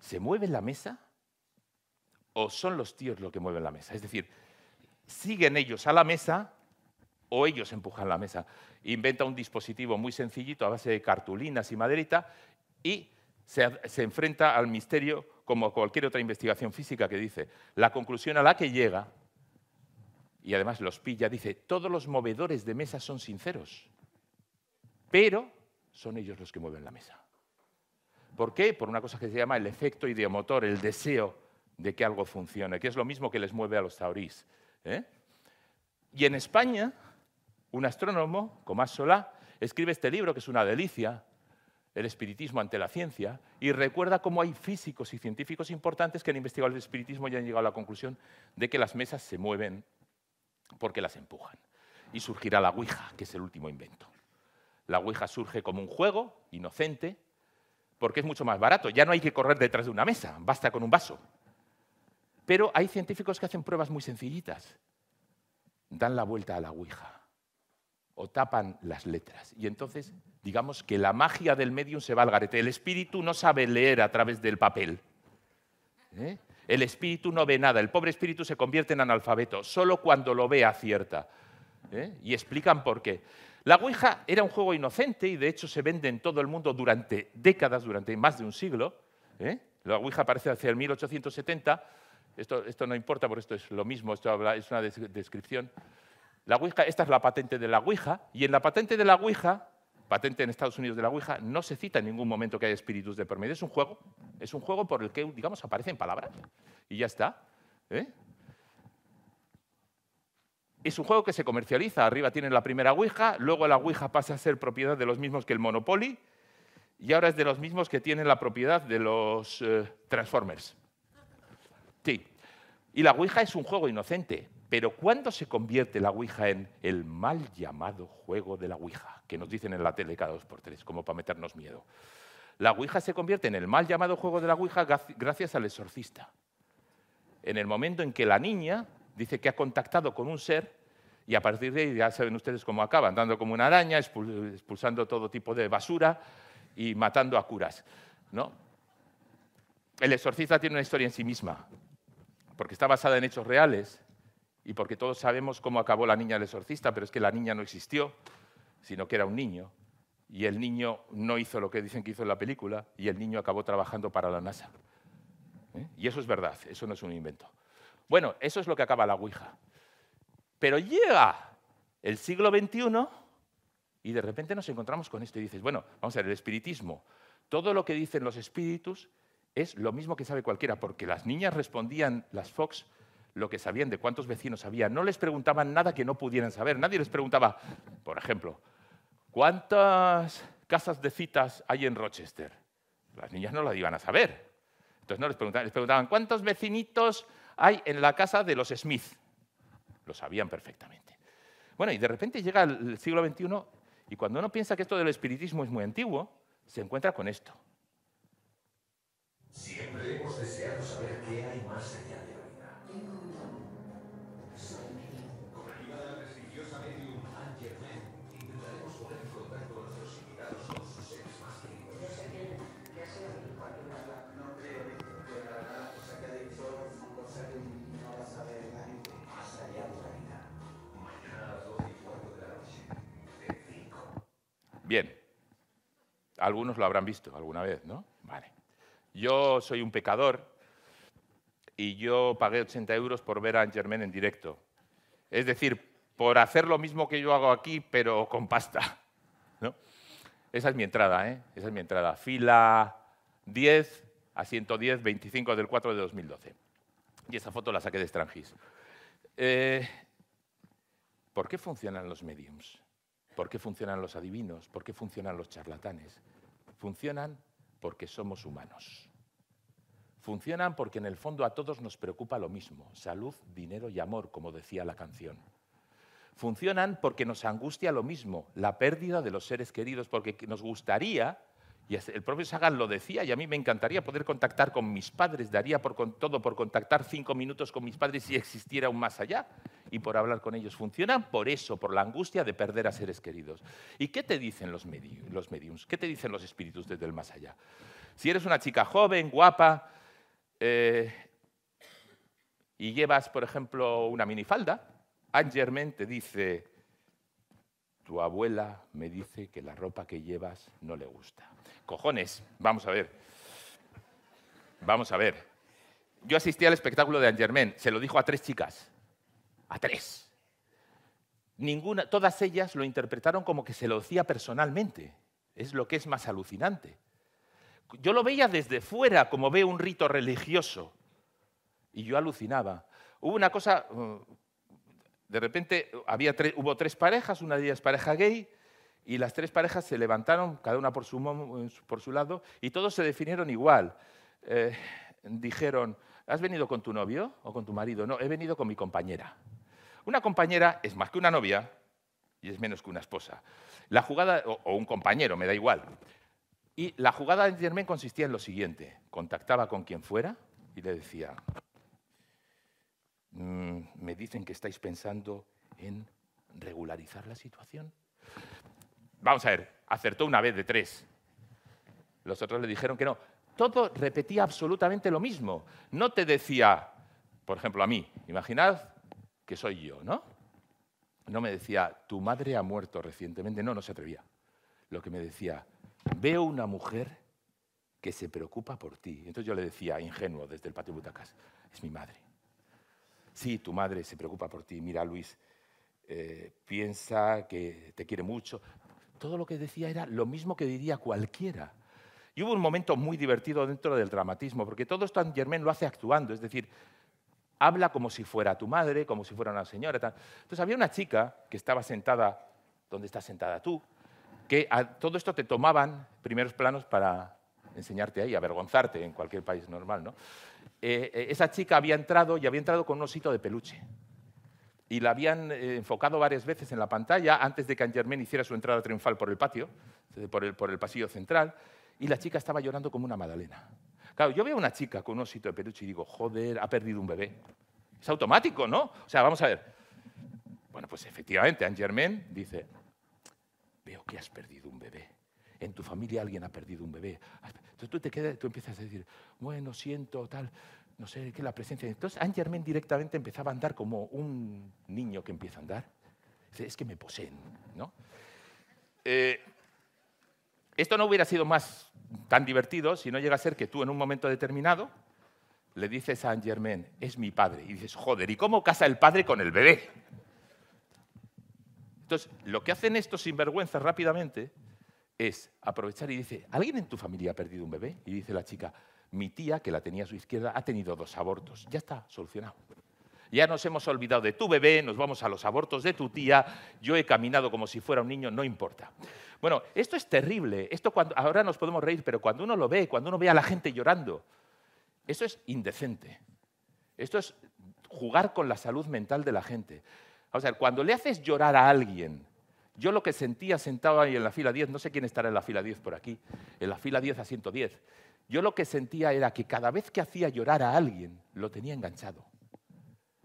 ¿se mueve la mesa o son los tíos los que mueven la mesa? Es decir, ¿siguen ellos a la mesa o ellos empujan la mesa? Inventa un dispositivo muy sencillito a base de cartulinas y maderita y se, se enfrenta al misterio como cualquier otra investigación física que dice. La conclusión a la que llega y además los pilla, dice, todos los movedores de mesa son sinceros, pero son ellos los que mueven la mesa. ¿Por qué? Por una cosa que se llama el efecto ideomotor, el deseo de que algo funcione, que es lo mismo que les mueve a los taurís. ¿eh? Y en España, un astrónomo, Comás Solá, escribe este libro, que es una delicia, El espiritismo ante la ciencia, y recuerda cómo hay físicos y científicos importantes que han investigado el espiritismo y han llegado a la conclusión de que las mesas se mueven porque las empujan. Y surgirá la Ouija, que es el último invento. La Ouija surge como un juego inocente, porque es mucho más barato. Ya no hay que correr detrás de una mesa, basta con un vaso. Pero hay científicos que hacen pruebas muy sencillitas. Dan la vuelta a la Ouija o tapan las letras. Y entonces, digamos que la magia del medium se va al garete. El espíritu no sabe leer a través del papel. ¿Eh? El espíritu no ve nada, el pobre espíritu se convierte en analfabeto, solo cuando lo ve acierta. ¿eh? Y explican por qué. La Ouija era un juego inocente y de hecho se vende en todo el mundo durante décadas, durante más de un siglo. ¿eh? La Ouija aparece hacia el 1870. Esto, esto, no importa, porque esto es lo mismo, esto es una descripción. esta es la patente de la Ouija, y en la patente de la Ouija patente en Estados Unidos de la Ouija, no se cita en ningún momento que haya espíritus de por medio. Es un juego, es un juego por el que, digamos, aparecen palabras y ya está. ¿eh? Es un juego que se comercializa. Arriba tienen la primera Ouija, luego la Ouija pasa a ser propiedad de los mismos que el Monopoly y ahora es de los mismos que tienen la propiedad de los eh, Transformers. Sí. Y la Ouija es un juego inocente. Pero ¿cuándo se convierte la Ouija en el mal llamado juego de la Ouija? Que nos dicen en la tele cada dos por tres, como para meternos miedo. La Ouija se convierte en el mal llamado juego de la Ouija gracias al exorcista. En el momento en que la niña dice que ha contactado con un ser y a partir de ahí ya saben ustedes cómo acaban, andando como una araña, expulsando todo tipo de basura y matando a curas. ¿no? El exorcista tiene una historia en sí misma, porque está basada en hechos reales y porque todos sabemos cómo acabó la niña del exorcista, pero es que la niña no existió, sino que era un niño, y el niño no hizo lo que dicen que hizo en la película, y el niño acabó trabajando para la NASA. ¿Eh? Y eso es verdad, eso no es un invento. Bueno, eso es lo que acaba la Ouija. Pero llega el siglo XXI y de repente nos encontramos con esto y dices, bueno, vamos a ver, el espiritismo, todo lo que dicen los espíritus es lo mismo que sabe cualquiera, porque las niñas respondían, las Fox lo que sabían, de cuántos vecinos había. No les preguntaban nada que no pudieran saber. Nadie les preguntaba, por ejemplo, ¿cuántas casas de citas hay en Rochester? Las niñas no las iban a saber. Entonces no les preguntaban, les preguntaban, ¿cuántos vecinitos hay en la casa de los Smith? Lo sabían perfectamente. Bueno, y de repente llega el siglo XXI y cuando uno piensa que esto del espiritismo es muy antiguo, se encuentra con esto. Siempre hemos deseado saber qué hay más allá Algunos lo habrán visto alguna vez, ¿no? Vale. Yo soy un pecador y yo pagué 80 euros por ver a Germain en directo. Es decir, por hacer lo mismo que yo hago aquí, pero con pasta. Esa es mi entrada, ¿eh? Esa es mi entrada. Fila 10 a 110, 25 del 4 de 2012. Y esa foto la saqué de Strangis. Eh, ¿Por qué funcionan los mediums? ¿Por qué funcionan los adivinos? ¿Por qué funcionan los charlatanes? Funcionan porque somos humanos. Funcionan porque en el fondo a todos nos preocupa lo mismo, salud, dinero y amor, como decía la canción. Funcionan porque nos angustia lo mismo, la pérdida de los seres queridos, porque nos gustaría y el propio Sagan lo decía y a mí me encantaría poder contactar con mis padres, daría por, todo por contactar cinco minutos con mis padres si existiera un más allá y por hablar con ellos. funciona, por eso, por la angustia de perder a seres queridos. ¿Y qué te dicen los, los mediums? ¿Qué te dicen los espíritus desde el más allá? Si eres una chica joven, guapa, eh, y llevas, por ejemplo, una minifalda, Angerman te dice, tu abuela me dice que la ropa que llevas no le gusta. Cojones, vamos a ver. Vamos a ver. Yo asistí al espectáculo de Angermain, se lo dijo a tres chicas. A tres. Ninguna, todas ellas lo interpretaron como que se lo decía personalmente. Es lo que es más alucinante. Yo lo veía desde fuera, como ve un rito religioso. Y yo alucinaba. Hubo una cosa uh, de repente eh, había hubo tres parejas, una de ellas pareja gay, y las tres parejas se levantaron, cada una por su, lado, y todos se definieron igual. Eh, dijeron, ¿has venido con tu novio o con tu marido? No, he venido con mi compañera. Una compañera es más que una novia y es menos que una esposa. La jugada, o, un compañero, me da igual. Y la jugada de Germain consistía en lo siguiente, contactaba con quien fuera y le decía, Mm, me dicen que estáis pensando en regularizar la situación. Vamos a ver, acertó una vez de tres. Los otros le dijeron que no. Todo repetía absolutamente lo mismo. No te decía, por ejemplo, a mí, imaginad que soy yo, ¿no? No me decía, tu madre ha muerto recientemente. No, no se atrevía. Lo que me decía, veo una mujer que se preocupa por ti. Entonces yo le decía, ingenuo, desde el patio butacas, es mi madre. Sí, tu madre se preocupa por ti. Mira, Luis, eh, piensa que te quiere mucho. Todo lo que decía era lo mismo que diría cualquiera. Y hubo un momento muy divertido dentro del dramatismo, porque todo esto en Germain lo hace actuando, es decir, habla como si fuera tu madre, como si fuera una señora. Tal. Entonces había una chica que estaba sentada, donde estás sentada tú, que a todo esto te tomaban primeros planos para enseñarte ahí, avergonzarte en cualquier país normal, ¿no? Eh, eh, esa chica había entrado y había entrado con un osito de peluche. Y la habían eh, enfocado varias veces en la pantalla antes de que Angermain hiciera su entrada triunfal por el patio, por el, pasillo central, y la chica estaba llorando como una madalena. Claro, yo veo a una chica con un osito de peluche y digo, joder, ha perdido un bebé. Es automático, ¿no? O sea, vamos a ver. Bueno, pues efectivamente, Anne dice, veo que has perdido un bebé en tu familia alguien ha perdido un bebé. Entonces tú te quedas, tú empiezas a decir, bueno, siento tal, no sé, qué la presencia. Entonces Anne Germain directamente empezaba a andar como un niño que empieza a andar. es que me poseen, ¿no? Eh, esto no hubiera sido más tan divertido si no llega a ser que tú en un momento determinado le dices a Anne Germain, es mi padre, y dices, joder, ¿y cómo casa el padre con el bebé? Entonces, lo que hacen estos sinvergüenzas rápidamente es aprovechar y dice, ¿alguien en tu familia ha perdido un bebé? Y dice la chica, mi tía, que la tenía a su izquierda, ha tenido dos abortos. Ya está, solucionado. Ya nos hemos olvidado de tu bebé, nos vamos a los abortos de tu tía, yo he caminado como si fuera un niño, no importa. Bueno, esto es terrible, esto cuando, ahora nos podemos reír, pero cuando uno lo ve, cuando uno ve a la gente llorando, esto es indecente. Esto es jugar con la salud mental de la gente. O sea, cuando le haces llorar a alguien yo lo que sentía sentado ahí en la fila 10, no sé quién estará en la fila 10 por aquí, en la fila 10 a 110, yo lo que sentía era que cada vez que hacía llorar a alguien, lo tenía enganchado.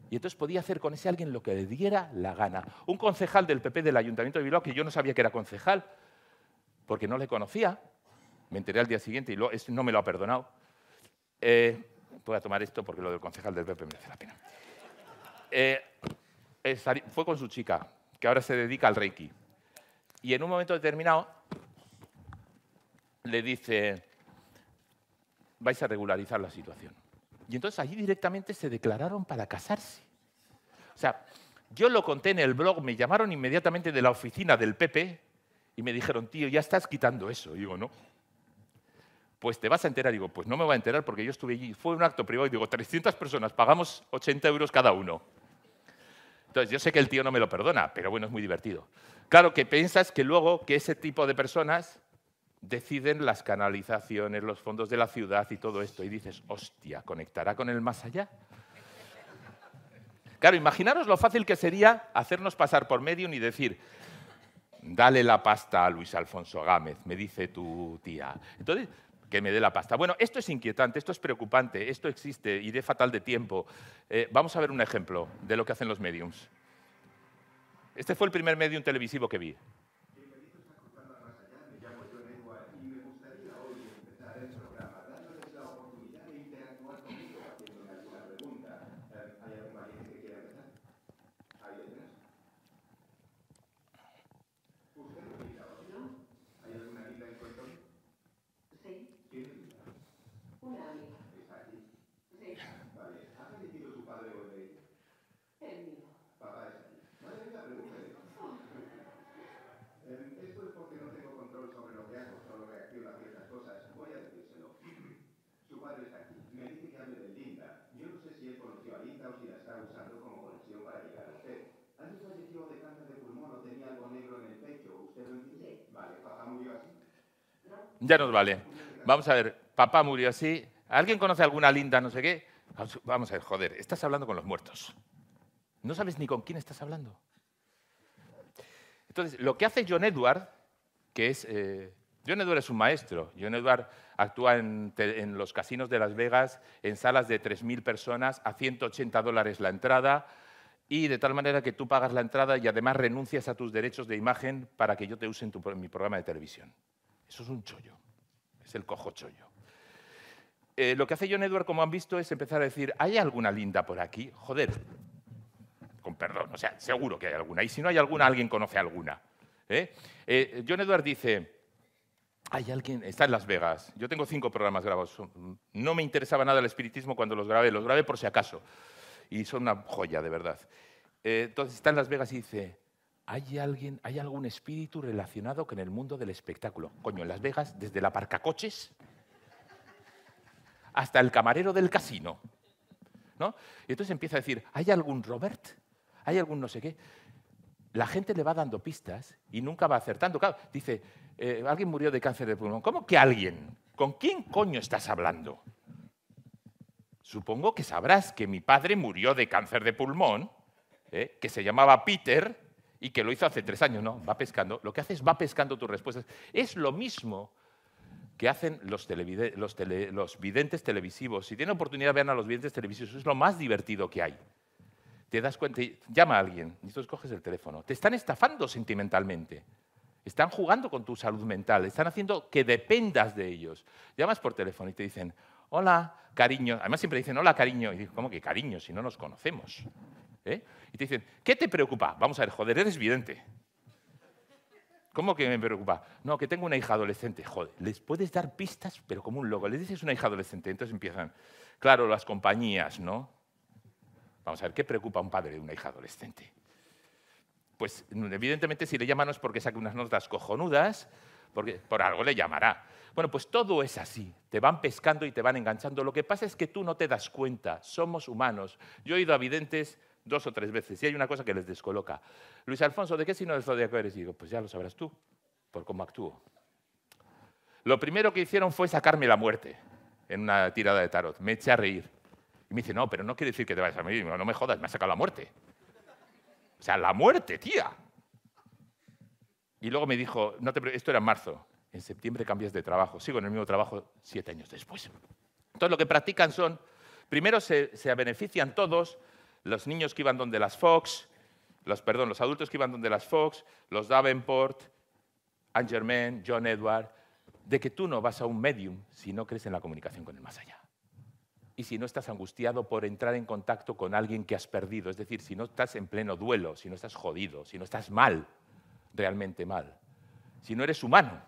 Y entonces podía hacer con ese alguien lo que le diera la gana. Un concejal del PP del Ayuntamiento de Bilbao, que yo no sabía que era concejal, porque no le conocía, me enteré al día siguiente y este no me lo ha perdonado. Eh, voy a tomar esto porque lo del concejal del PP me hace la pena. Eh, fue con su chica, que ahora se dedica al Reiki y en un momento determinado le dice, vais a regularizar la situación. Y entonces allí directamente se declararon para casarse. O sea, yo lo conté en el blog, me llamaron inmediatamente de la oficina del PP y me dijeron, tío, ya estás quitando eso. Y digo, no. Pues te vas a enterar. Y digo, pues no me voy a enterar porque yo estuve allí. Fue un acto privado. Y digo, 300 personas, pagamos 80 euros cada uno. Entonces, yo sé que el tío no me lo perdona, pero bueno, es muy divertido. Claro que piensas que luego que ese tipo de personas deciden las canalizaciones, los fondos de la ciudad y todo esto. Y dices, hostia, ¿conectará con el más allá? Claro, imaginaros lo fácil que sería hacernos pasar por medium y decir, dale la pasta a Luis Alfonso Gámez, me dice tu tía. Entonces, que me dé la pasta. Bueno, esto es inquietante, esto es preocupante, esto existe, iré fatal de tiempo. Eh, vamos a ver un ejemplo de lo que hacen los mediums. Este fue el primer medium televisivo que vi. ya nos vale. Vamos a ver, papá murió así. ¿Alguien conoce alguna linda, no sé qué? Vamos a ver, joder, estás hablando con los muertos. No sabes ni con quién estás hablando. Entonces, lo que hace John Edward, que es... Eh, John Edward es un maestro. John Edward actúa en, los casinos de Las Vegas, en salas de 3.000 personas, a 180 dólares la entrada, y de tal manera que tú pagas la entrada y además renuncias a tus derechos de imagen para que yo te use en mi programa de televisión. Eso es un chollo, es el cojo chollo. Eh, lo que hace John Edward, como han visto, es empezar a decir, ¿hay alguna linda por aquí? Joder, con perdón, o sea, seguro que hay alguna. Y si no hay alguna, alguien conoce alguna. ¿Eh? eh John Edward dice, hay alguien, está en Las Vegas, yo tengo cinco programas grabados, no me interesaba nada el espiritismo cuando los grabé, los grabé por si acaso, y son una joya, de verdad. Eh, entonces está en Las Vegas y dice, ¿Hay alguien, hay algún espíritu relacionado con el mundo del espectáculo? Coño, en Las Vegas, desde la parcacoches hasta el camarero del casino. ¿no? Y entonces empieza a decir, ¿hay algún Robert? ¿Hay algún no sé qué? La gente le va dando pistas y nunca va acertando. Claro, dice, eh, alguien murió de cáncer de pulmón. ¿Cómo que alguien? ¿Con quién coño estás hablando? Supongo que sabrás que mi padre murió de cáncer de pulmón, ¿eh? que se llamaba Peter y que lo hizo hace tres años, no, va pescando, lo que hace es va pescando tus respuestas. Es lo mismo que hacen los, videntes televisivos. Si tienen oportunidad, vean a los videntes televisivos, es lo más divertido que hay. Te das cuenta, y llama a alguien, y entonces coges el teléfono. Te están estafando sentimentalmente. Están jugando con tu salud mental, están haciendo que dependas de ellos. Llamas por teléfono y te dicen, hola, cariño. Además siempre dicen, hola, cariño. Y digo, ¿cómo que cariño? Si no nos conocemos. ¿eh? Y te dicen, ¿qué te preocupa? Vamos a ver, joder, eres vidente. ¿Cómo que me preocupa? No, que tengo una hija adolescente. Joder, les puedes dar pistas, pero como un loco. Les dices una hija adolescente, entonces empiezan. Claro, las compañías, ¿no? Vamos a ver, ¿qué preocupa un padre de una hija adolescente? Pues evidentemente si le llaman es porque saque unas notas cojonudas, porque por algo le llamará. Bueno, pues todo es así. Te van pescando y te van enganchando. Lo que pasa es que tú no te das cuenta. Somos humanos. Yo he ido a videntes dos o tres veces. Y hay una cosa que les descoloca. Luis Alfonso, ¿de qué signo del zodiaco eres? Y digo, pues ya lo sabrás tú, por cómo actúo. Lo primero que hicieron fue sacarme la muerte en una tirada de tarot. Me eché a reír. Y me dice, no, pero no quiere decir que te vayas a morir. No me jodas, me ha sacado la muerte. O sea, la muerte, tía. Y luego me dijo, no esto era en marzo. En septiembre cambias de trabajo. Sigo en el mismo trabajo siete años después. Entonces lo que practican son, primero se benefician todos los niños que iban donde las Fox, los, perdón, los adultos que iban donde las Fox, los Davenport, angerman, John Edward, de que tú no vas a un medium si no crees en la comunicación con el más allá. Y si no estás angustiado por entrar en contacto con alguien que has perdido, es decir, si no estás en pleno duelo, si no estás jodido, si no estás mal, realmente mal, si no eres humano,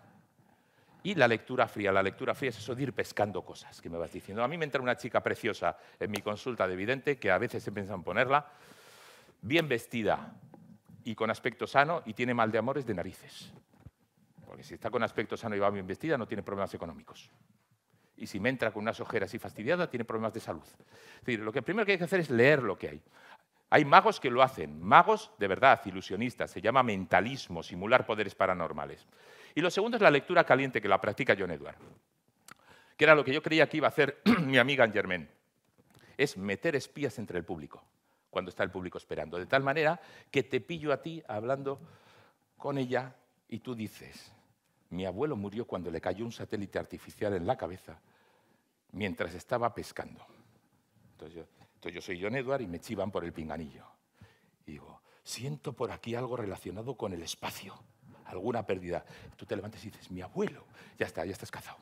y la lectura fría. La lectura fría es eso de ir pescando cosas que me vas diciendo. A mí me entra una chica preciosa en mi consulta de Evidente, que a veces se piensan en ponerla, bien vestida y con aspecto sano y tiene mal de amores de narices. Porque si está con aspecto sano y va bien vestida, no tiene problemas económicos. Y si me entra con unas ojeras y fastidiada, tiene problemas de salud. Es decir, lo que primero que hay que hacer es leer lo que hay. Hay magos que lo hacen, magos de verdad, ilusionistas, se llama mentalismo, simular poderes paranormales. Y lo segundo es la lectura caliente, que la practica John Edward, que era lo que yo creía que iba a hacer mi amiga en es meter espías entre el público, cuando está el público esperando, de tal manera que te pillo a ti hablando con ella y tú dices, mi abuelo murió cuando le cayó un satélite artificial en la cabeza mientras estaba pescando. Entonces yo, entonces yo soy John Edward y me chivan por el pinganillo. Y digo, siento por aquí algo relacionado con el espacio alguna pérdida. Tú te levantas y dices, mi abuelo, ya está, ya estás cazado.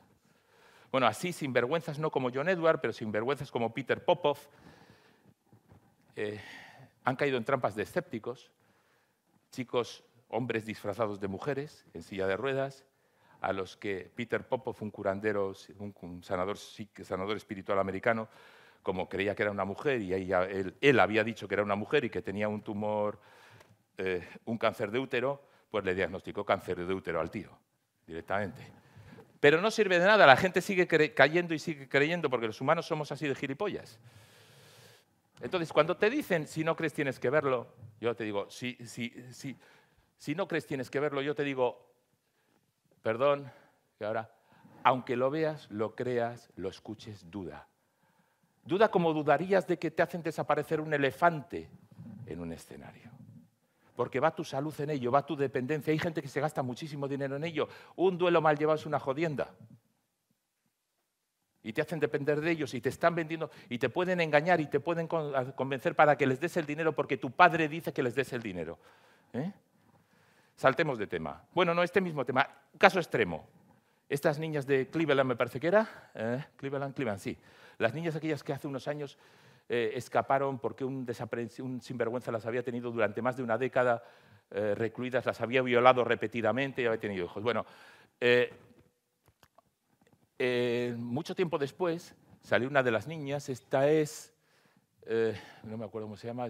Bueno, así sinvergüenzas no como John Edward, pero sinvergüenzas como Peter Popov, eh, han caído en trampas de escépticos, chicos, hombres disfrazados de mujeres en silla de ruedas, a los que Peter Popov, un curandero, un sanador, sanador espiritual americano, como creía que era una mujer y ahí él, había dicho que era una mujer y que tenía un tumor, eh, un cáncer de útero, pues le diagnosticó cáncer de útero al tío, directamente. Pero no sirve de nada, la gente sigue cayendo y sigue creyendo porque los humanos somos así de gilipollas. Entonces, cuando te dicen, si no crees tienes que verlo, yo te digo, si, si no crees tienes que verlo, yo te digo, perdón, que ahora, aunque lo veas, lo creas, lo escuches, duda. Duda como dudarías de que te hacen desaparecer un elefante en un escenario porque va tu salud en ello, va tu dependencia. Hay gente que se gasta muchísimo dinero en ello. Un duelo mal llevado es una jodienda. Y te hacen depender de ellos y te están vendiendo y te pueden engañar y te pueden convencer para que les des el dinero porque tu padre dice que les des el dinero. ¿eh? Saltemos de tema. Bueno, no, este mismo tema. Caso extremo. Estas niñas de Cleveland, me parece que era. ¿eh? Cleveland, Cleveland, sí. Las niñas aquellas que hace unos años eh, escaparon porque un, sinvergüenza las había tenido durante más de una década eh, recluidas, las había violado repetidamente y había tenido hijos. Bueno, eh, mucho tiempo después salió una de las niñas, esta es... no me acuerdo cómo se llama,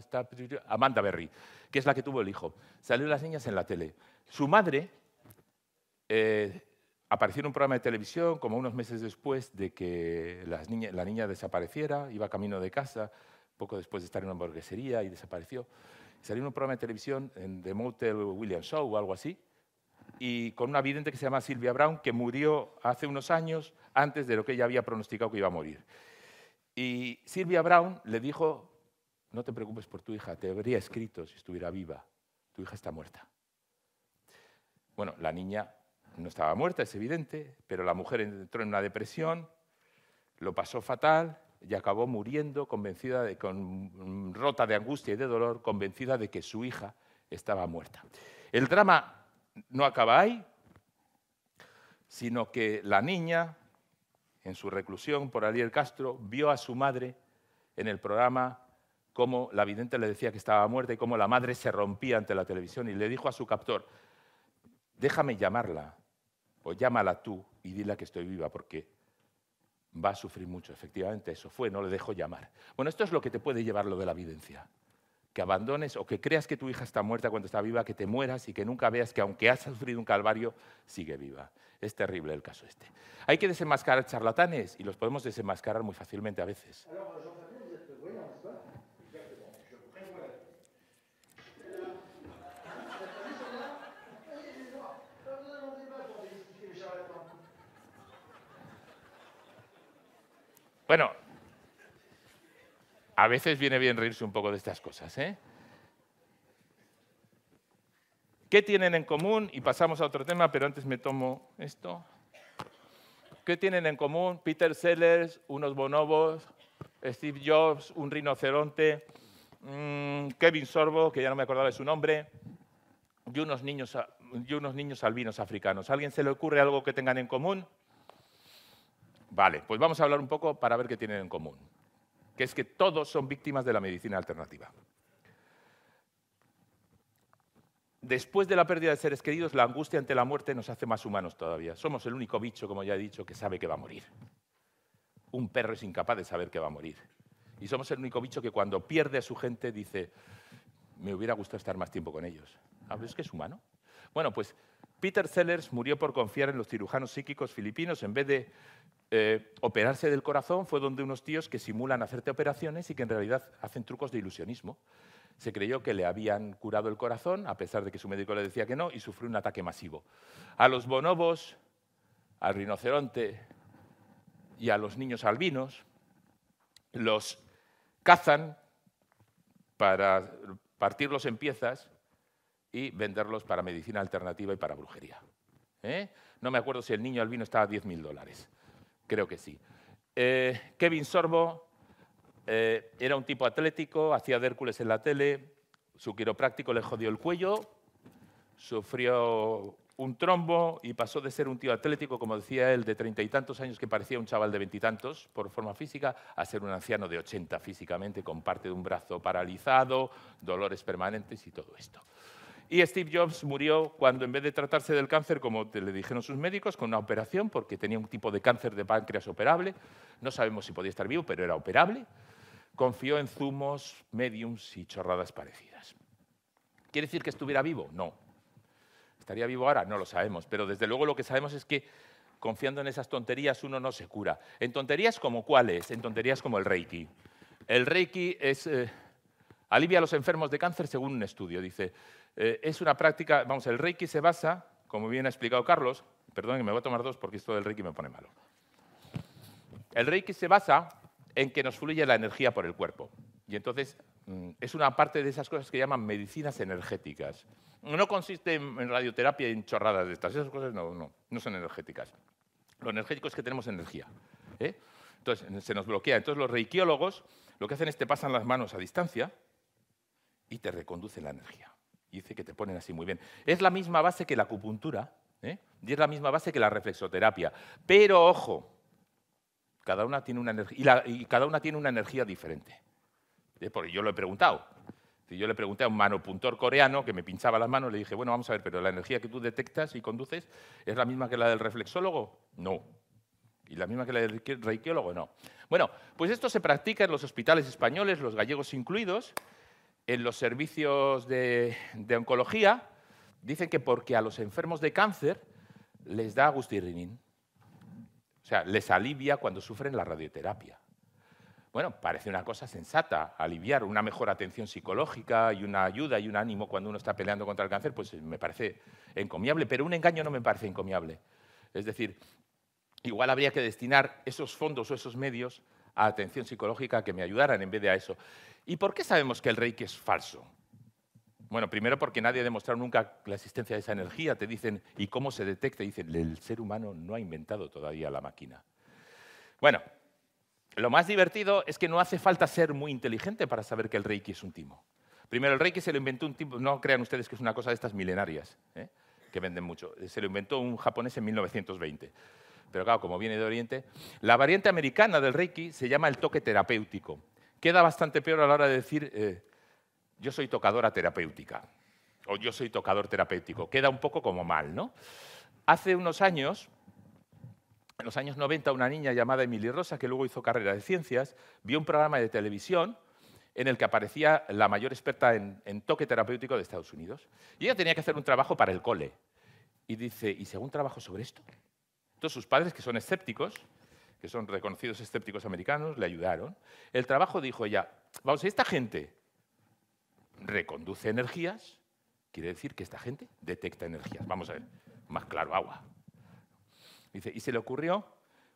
Amanda Berry, que es la que tuvo el hijo. Salió las niñas en la tele. Su madre apareció en un programa de televisión como unos meses después de que la niña desapareciera, iba camino de casa, poco después de estar en una hamburguesería y desapareció. Salió en un programa de televisión en The Motel William Show o algo así, y con una vidente que se llama Silvia Brown, que murió hace unos años antes de lo que ella había pronosticado que iba a morir. Y Silvia Brown le dijo, no te preocupes por tu hija, te habría escrito si estuviera viva, tu hija está muerta. Bueno, la niña no estaba muerta, es evidente, pero la mujer entró en una depresión, lo pasó fatal y acabó muriendo convencida de, con, mm, rota de angustia y de dolor, convencida de que su hija estaba muerta. El drama no acaba ahí, sino que la niña, en su reclusión por Ariel Castro, vio a su madre en el programa cómo la vidente le decía que estaba muerta y cómo la madre se rompía ante la televisión y le dijo a su captor, déjame llamarla, o llámala tú y dile que estoy viva porque va a sufrir mucho. Efectivamente, eso fue, no le dejo llamar. Bueno, esto es lo que te puede llevar lo de la evidencia. Que abandones o que creas que tu hija está muerta cuando está viva, que te mueras y que nunca veas que aunque has sufrido un calvario, sigue viva. Es terrible el caso este. Hay que desenmascarar charlatanes y los podemos desenmascarar muy fácilmente a veces. Bueno, a veces viene bien reírse un poco de estas cosas. ¿eh? ¿Qué tienen en común? Y pasamos a otro tema, pero antes me tomo esto. ¿Qué tienen en común Peter Sellers, unos bonobos, Steve Jobs, un rinoceronte, mm, Kevin Sorbo, que ya no me acordaba de su nombre, y unos niños, y unos niños albinos africanos? ¿Alguien se le ocurre algo que tengan en común? Vale, pues vamos a hablar un poco para ver qué tienen en común, que es que todos son víctimas de la medicina alternativa. Después de la pérdida de seres queridos, la angustia ante la muerte nos hace más humanos todavía. Somos el único bicho, como ya he dicho, que sabe que va a morir. Un perro es incapaz de saber que va a morir. Y somos el único bicho que cuando pierde a su gente dice, me hubiera gustado estar más tiempo con ellos. Ah, ¿Es que es humano? Bueno, pues Peter Sellers murió por confiar en los cirujanos psíquicos filipinos. En vez de eh, operarse del corazón, fue donde unos tíos que simulan hacerte operaciones y que en realidad hacen trucos de ilusionismo. Se creyó que le habían curado el corazón, a pesar de que su médico le decía que no, y sufrió un ataque masivo. A los bonobos, al rinoceronte y a los niños albinos los cazan para partirlos en piezas y venderlos para medicina alternativa y para brujería. ¿eh? No me acuerdo si el niño albino estaba a 10.000 dólares. Creo que sí. Eh, Kevin Sorbo eh, era un tipo atlético, hacía de Hércules en la tele, su quiropráctico le jodió el cuello, sufrió un trombo y pasó de ser un tío atlético, como decía él, de treinta y tantos años que parecía un chaval de veintitantos por forma física, a ser un anciano de ochenta físicamente, con parte de un brazo paralizado, dolores permanentes y todo esto. Y Steve Jobs murió cuando, en vez de tratarse del cáncer, como le dijeron sus médicos, con una operación, porque tenía un tipo de cáncer de páncreas operable. No sabemos si podía estar vivo, pero era operable. Confió en zumos, mediums y chorradas parecidas. ¿Quiere decir que estuviera vivo? No. ¿Estaría vivo ahora? No lo sabemos. Pero desde luego lo que sabemos es que confiando en esas tonterías uno no se cura. En tonterías como cuáles, en tonterías como el Reiki. El Reiki es, eh, alivia a los enfermos de cáncer según un estudio. Dice, eh, es una práctica, vamos, el Reiki se basa, como bien ha explicado Carlos, perdón que me voy a tomar dos porque esto del Reiki me pone malo. El Reiki se basa en que nos fluye la energía por el cuerpo. Y entonces mm, es una parte de esas cosas que llaman medicinas energéticas. No consiste en radioterapia y en chorradas de estas. Esas cosas no, no, no son energéticas. Lo energético es que tenemos energía. ¿eh? Entonces se nos bloquea. Entonces los reikiólogos lo que hacen es te pasan las manos a distancia y te reconducen la energía dice que te ponen así muy bien. Es la misma base que la acupuntura ¿eh? y es la misma base que la reflexoterapia. Pero ojo, cada una tiene una energía, y, cada una tiene una energía diferente. ¿eh? Porque yo lo he preguntado. yo le pregunté a un manopuntor coreano que me pinchaba las manos, le dije, bueno, vamos a ver, pero la energía que tú detectas y conduces es la misma que la del reflexólogo? No. ¿Y la misma que la del reikiólogo? No. Bueno, pues esto se practica en los hospitales españoles, los gallegos incluidos, en los servicios de, oncología dicen que porque a los enfermos de cáncer les da agustirrinín. O sea, les alivia cuando sufren la radioterapia. Bueno, parece una cosa sensata, aliviar una mejor atención psicológica y una ayuda y un ánimo cuando uno está peleando contra el cáncer, pues me parece encomiable, pero un engaño no me parece encomiable. Es decir, igual habría que destinar esos fondos o esos medios a atención psicológica que me ayudaran en vez de a eso. ¿Y por qué sabemos que el Reiki es falso? Bueno, primero porque nadie ha demostrado nunca la existencia de esa energía. Te dicen, ¿y cómo se detecta? dicen, el ser humano no ha inventado todavía la máquina. Bueno, lo más divertido es que no hace falta ser muy inteligente para saber que el Reiki es un timo. Primero, el Reiki se lo inventó un timo, no crean ustedes que es una cosa de estas milenarias, ¿eh? que venden mucho. Se lo inventó un japonés en 1920. Pero claro, como viene de Oriente, la variante americana del Reiki se llama el toque terapéutico queda bastante peor a la hora de decir eh, yo soy tocadora terapéutica o yo soy tocador terapéutico. Queda un poco como mal, ¿no? Hace unos años, en los años 90, una niña llamada Emily Rosa, que luego hizo carrera de ciencias, vio un programa de televisión en el que aparecía la mayor experta en, toque terapéutico de Estados Unidos. Y ella tenía que hacer un trabajo para el cole. Y dice, ¿y según trabajo sobre esto? Entonces sus padres, que son escépticos, que son reconocidos escépticos americanos, le ayudaron. El trabajo dijo ella, vamos, esta gente reconduce energías, quiere decir que esta gente detecta energías. Vamos a ver, más claro, agua. Dice, y se le ocurrió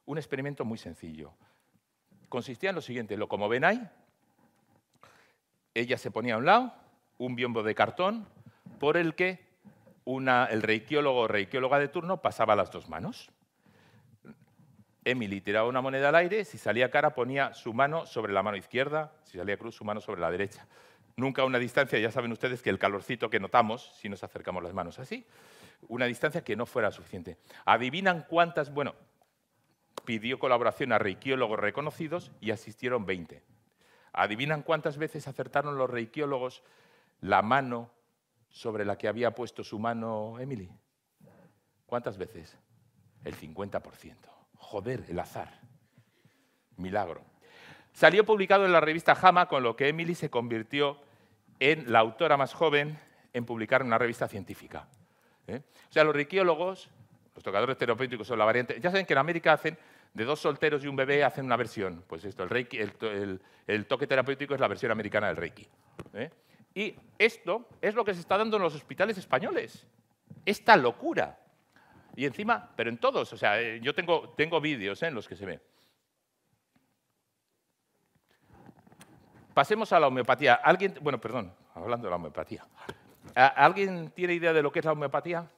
un experimento muy sencillo. Consistía en lo siguiente, lo como ven ahí, ella se ponía a un lado, un biombo de cartón, por el que una, el reikiólogo o reikióloga de turno pasaba las dos manos. Emily tiraba una moneda al aire, si salía cara ponía su mano sobre la mano izquierda, si salía cruz su mano sobre la derecha. Nunca a una distancia, ya saben ustedes que el calorcito que notamos si nos acercamos las manos así, una distancia que no fuera suficiente. Adivinan cuántas, bueno, pidió colaboración a reikiólogos reconocidos y asistieron 20. Adivinan cuántas veces acertaron los reikiólogos la mano sobre la que había puesto su mano Emily. ¿Cuántas veces? El 50%. Joder, el azar. Milagro. Salió publicado en la revista Jama, con lo que Emily se convirtió en la autora más joven en publicar en una revista científica. ¿eh? O sea, los riquiólogos, los tocadores terapéuticos son la variante. Ya saben que en América hacen de dos solteros y un bebé hacen una versión. Pues esto, el, reiki, el, toque terapéutico es la versión americana del reiki. ¿eh? Y esto es lo que se está dando en los hospitales españoles. Esta locura. Y encima, pero en todos, o sea, eh, yo tengo, tengo vídeos eh, en los que se ve. Pasemos a la homeopatía. ¿Alguien, bueno, perdón, hablando de la homeopatía. ¿Alguien tiene idea de lo que es la homeopatía?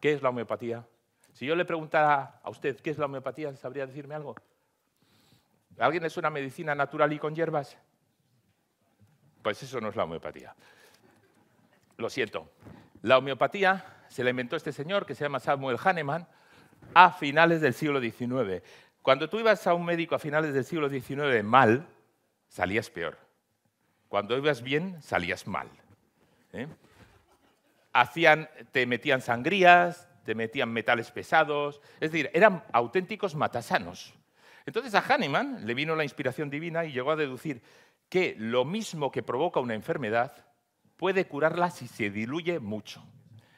¿Qué es la homeopatía? Si yo le preguntara a usted qué es la homeopatía, ¿sabría decirme algo? ¿Alguien es una medicina natural y con hierbas? Pues eso no es la homeopatía. Lo siento. La homeopatía se la inventó este señor que se llama Samuel Hahnemann a finales del siglo XIX. Cuando tú ibas a un médico a finales del siglo XIX mal, salías peor. Cuando ibas bien, salías mal. ¿eh? Hacían, te metían sangrías, te metían metales pesados, es decir, eran auténticos matasanos. Entonces a Hahnemann le vino la inspiración divina y llegó a deducir que lo mismo que provoca una enfermedad puede curarla si se diluye mucho.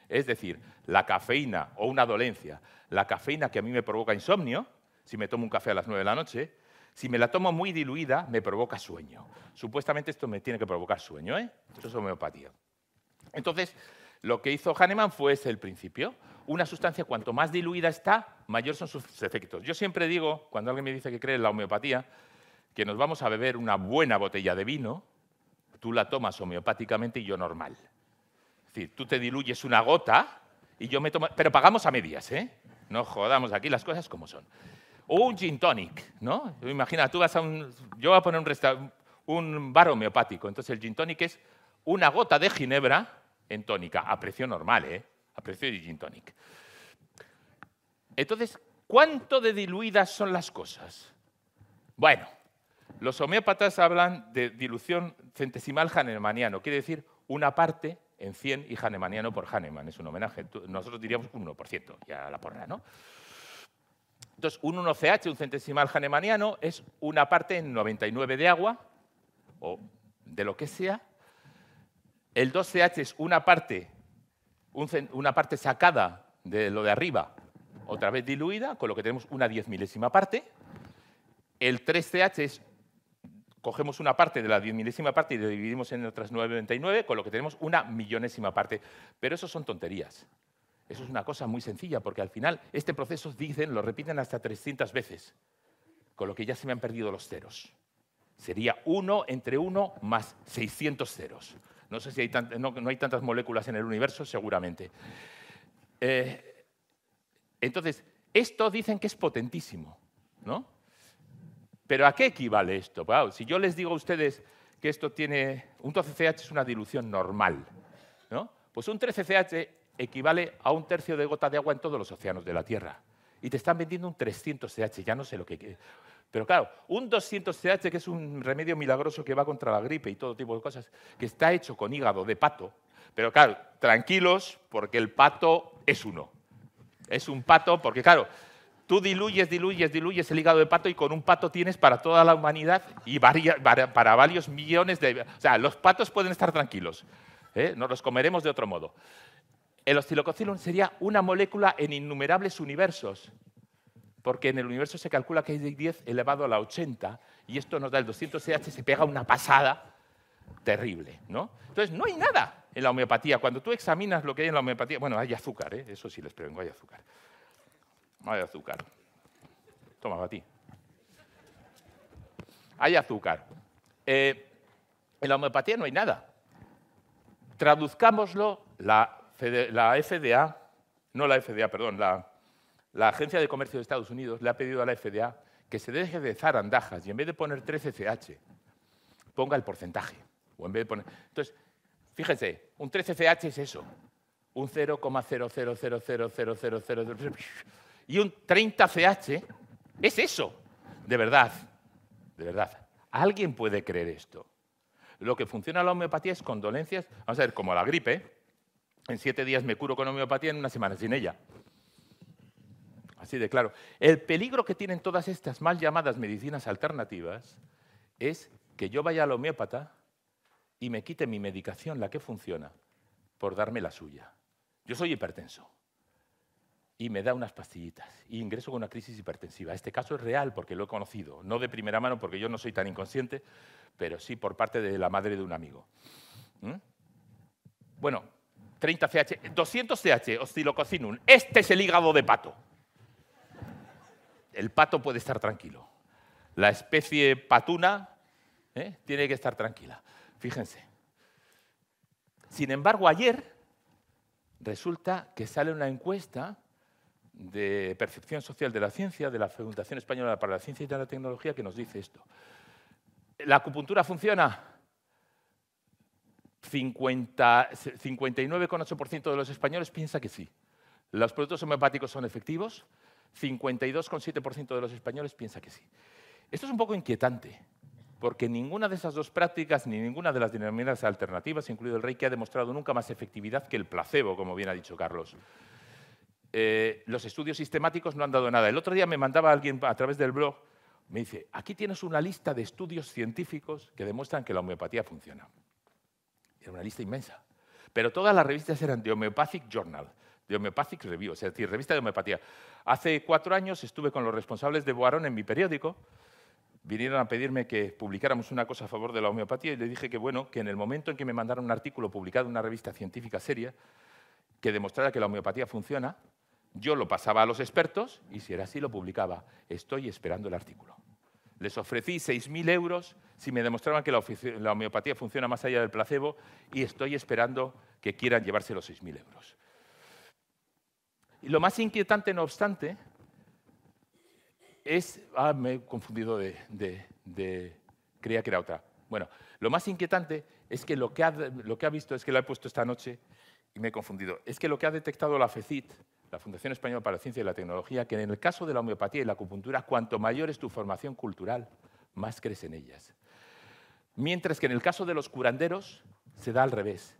Es decir, la cafeína o una dolencia, la cafeína que a mí me provoca insomnio, si me tomo un café a las 9 de la noche, si me la tomo muy diluida, me provoca sueño. Supuestamente esto me tiene que provocar sueño, ¿eh? Esto es homeopatía. Entonces, lo que hizo Hahnemann fue ese el principio. Una sustancia, cuanto más diluida está, mayor son sus efectos. Yo siempre digo, cuando alguien me dice que cree en la homeopatía, que nos vamos a beber una buena botella de vino, tú la tomas homeopáticamente y yo normal decir, tú te diluyes una gota y yo me tomo... Pero pagamos a medias, ¿eh? No jodamos aquí las cosas como son. O un gin tonic, ¿no? Imagina, tú vas a un... Yo voy a poner un, un bar homeopático. Entonces el gin tonic es una gota de ginebra en tónica, a precio normal, ¿eh? A precio de gin tonic. Entonces, ¿cuánto de diluidas son las cosas? Bueno, los homeópatas hablan de dilución centesimal hanermaniano, quiere decir una parte en 100 y Hahnemaniano por Hahnemann, es un homenaje. Nosotros diríamos un 1%, ya la porra, ¿no? Entonces, un 1CH, un centesimal hahnemanniano, es una parte en 99 de agua, o de lo que sea. El 2CH es una parte, una parte sacada de lo de arriba, otra vez diluida, con lo que tenemos una diez milésima parte. El 3CH es cogemos una parte de la diez milésima parte y la dividimos en otras 9,99, con lo que tenemos una millonésima parte. Pero eso son tonterías. Eso es una cosa muy sencilla, porque al final este proceso dicen, lo repiten hasta 300 veces, con lo que ya se me han perdido los ceros. Sería 1 entre 1 más 600 ceros. No sé si hay, no, hay tantas moléculas en el universo, seguramente. Eh, entonces, esto dicen que es potentísimo, ¿no? ¿Pero a qué equivale esto? Pues, si yo les digo a ustedes que esto tiene... Un 12CH es una dilución normal, ¿no? Pues un 13CH equivale a un tercio de gota de agua en todos los océanos de la Tierra. Y te están vendiendo un 300CH, ya no sé lo que... Pero claro, un 200CH, que es un remedio milagroso que va contra la gripe y todo tipo de cosas, que está hecho con hígado de pato. Pero claro, tranquilos, porque el pato es uno. Es un pato, porque claro, Tú diluyes, diluyes, diluyes el hígado de pato y con un pato tienes para toda la humanidad y para, varios millones de... O sea, los patos pueden estar tranquilos, ¿eh? nos los comeremos de otro modo. El oscilococilum sería una molécula en innumerables universos, porque en el universo se calcula que hay 10 elevado a la 80 y esto nos da el 200CH, se pega una pasada terrible, ¿no? Entonces, no hay nada en la homeopatía. Cuando tú examinas lo que hay en la homeopatía, bueno, hay azúcar, ¿eh? eso sí les prevengo, hay azúcar. No hay azúcar. Toma, para ti. Hay azúcar. en la homeopatía no hay nada. Traduzcámoslo, la, FDA, no la FDA, perdón, la, Agencia de Comercio de Estados Unidos le ha pedido a la FDA que se deje de zarandajas y en vez de poner 13CH, ponga el porcentaje. O en vez de poner... Entonces, fíjense, un 13CH es eso, un 0,00000000 y un 30CH, es eso, de verdad, de verdad. ¿Alguien puede creer esto? Lo que funciona la homeopatía es con dolencias, vamos a ver, como la gripe, en siete días me curo con homeopatía, en una semana sin ella. Así de claro. El peligro que tienen todas estas mal llamadas medicinas alternativas es que yo vaya al homeópata y me quite mi medicación, la que funciona, por darme la suya. Yo soy hipertenso y me da unas pastillitas y ingreso con una crisis hipertensiva. Este caso es real porque lo he conocido, no de primera mano porque yo no soy tan inconsciente, pero sí por parte de la madre de un amigo. ¿Mm? Bueno, 30 CH, 200 CH, oscilococinum. Este es el hígado de pato. El pato puede estar tranquilo. La especie patuna ¿eh? tiene que estar tranquila. Fíjense. Sin embargo, ayer resulta que sale una encuesta de Percepción Social de la Ciencia, de la Fundación Española para la Ciencia y la Tecnología, que nos dice esto. ¿La acupuntura funciona? 59,8% de los españoles piensa que sí. ¿Los productos homeopáticos son efectivos? 52,7% de los españoles piensa que sí. Esto es un poco inquietante, porque ninguna de esas dos prácticas, ni ninguna de las denominadas alternativas, incluido el Reiki, ha demostrado nunca más efectividad que el placebo, como bien ha dicho Carlos. Eh, los estudios sistemáticos no han dado nada. El otro día me mandaba alguien a través del blog, me dice, aquí tienes una lista de estudios científicos que demuestran que la homeopatía funciona. Era una lista inmensa. Pero todas las revistas eran de Homeopathic Journal, de Homeopathic Review, es decir, revista de homeopatía. Hace cuatro años estuve con los responsables de Boarón en mi periódico, vinieron a pedirme que publicáramos una cosa a favor de la homeopatía y le dije que, bueno, que en el momento en que me mandaran un artículo publicado en una revista científica seria que demostrara que la homeopatía funciona, yo lo pasaba a los expertos y si era así lo publicaba. Estoy esperando el artículo. Les ofrecí 6.000 euros si me demostraban que la, homeopatía funciona más allá del placebo y estoy esperando que quieran llevarse los 6.000 euros. Y lo más inquietante, no obstante, es... Ah, me he confundido de, Creía que era otra. Bueno, lo más inquietante es que lo que, ha, lo que ha visto es que lo he puesto esta noche y me he confundido. Es que lo que ha detectado la FECIT la Fundación Española para la Ciencia y la Tecnología, que en el caso de la homeopatía y la acupuntura, cuanto mayor es tu formación cultural, más crees en ellas. Mientras que en el caso de los curanderos se da al revés.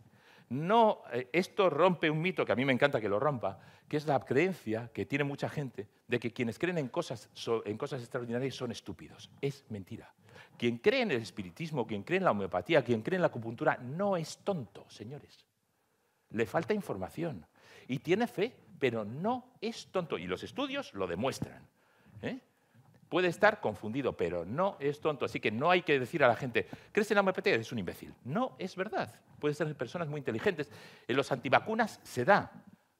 No, eh, esto rompe un mito que a mí me encanta que lo rompa, que es la creencia que tiene mucha gente de que quienes creen en cosas, en cosas extraordinarias son estúpidos. Es mentira. Quien cree en el espiritismo, quien cree en la homeopatía, quien cree en la acupuntura, no es tonto, señores. Le falta información y tiene fe pero no es tonto. Y los estudios lo demuestran. ¿eh? Puede estar confundido, pero no es tonto. Así que no hay que decir a la gente, ¿crees en la MPT? Es un imbécil. No, es verdad. Pueden ser personas muy inteligentes. En eh, los antivacunas se da.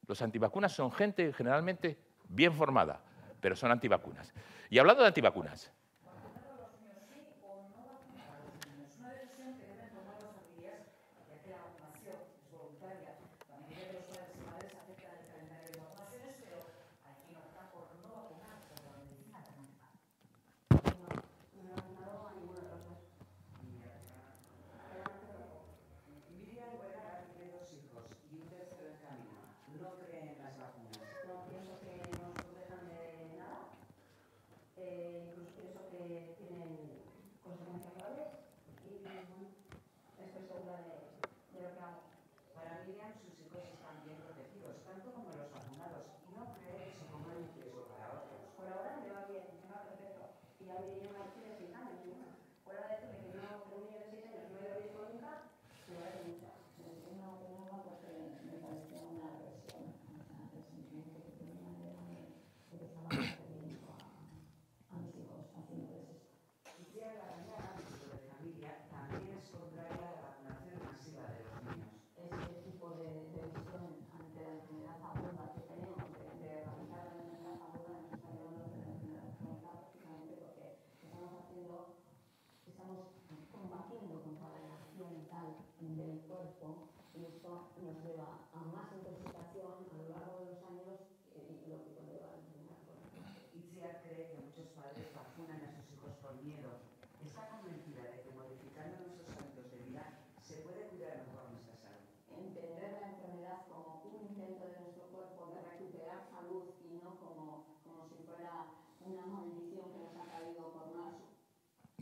Los antivacunas son gente generalmente bien formada, pero son antivacunas. Y hablando de antivacunas,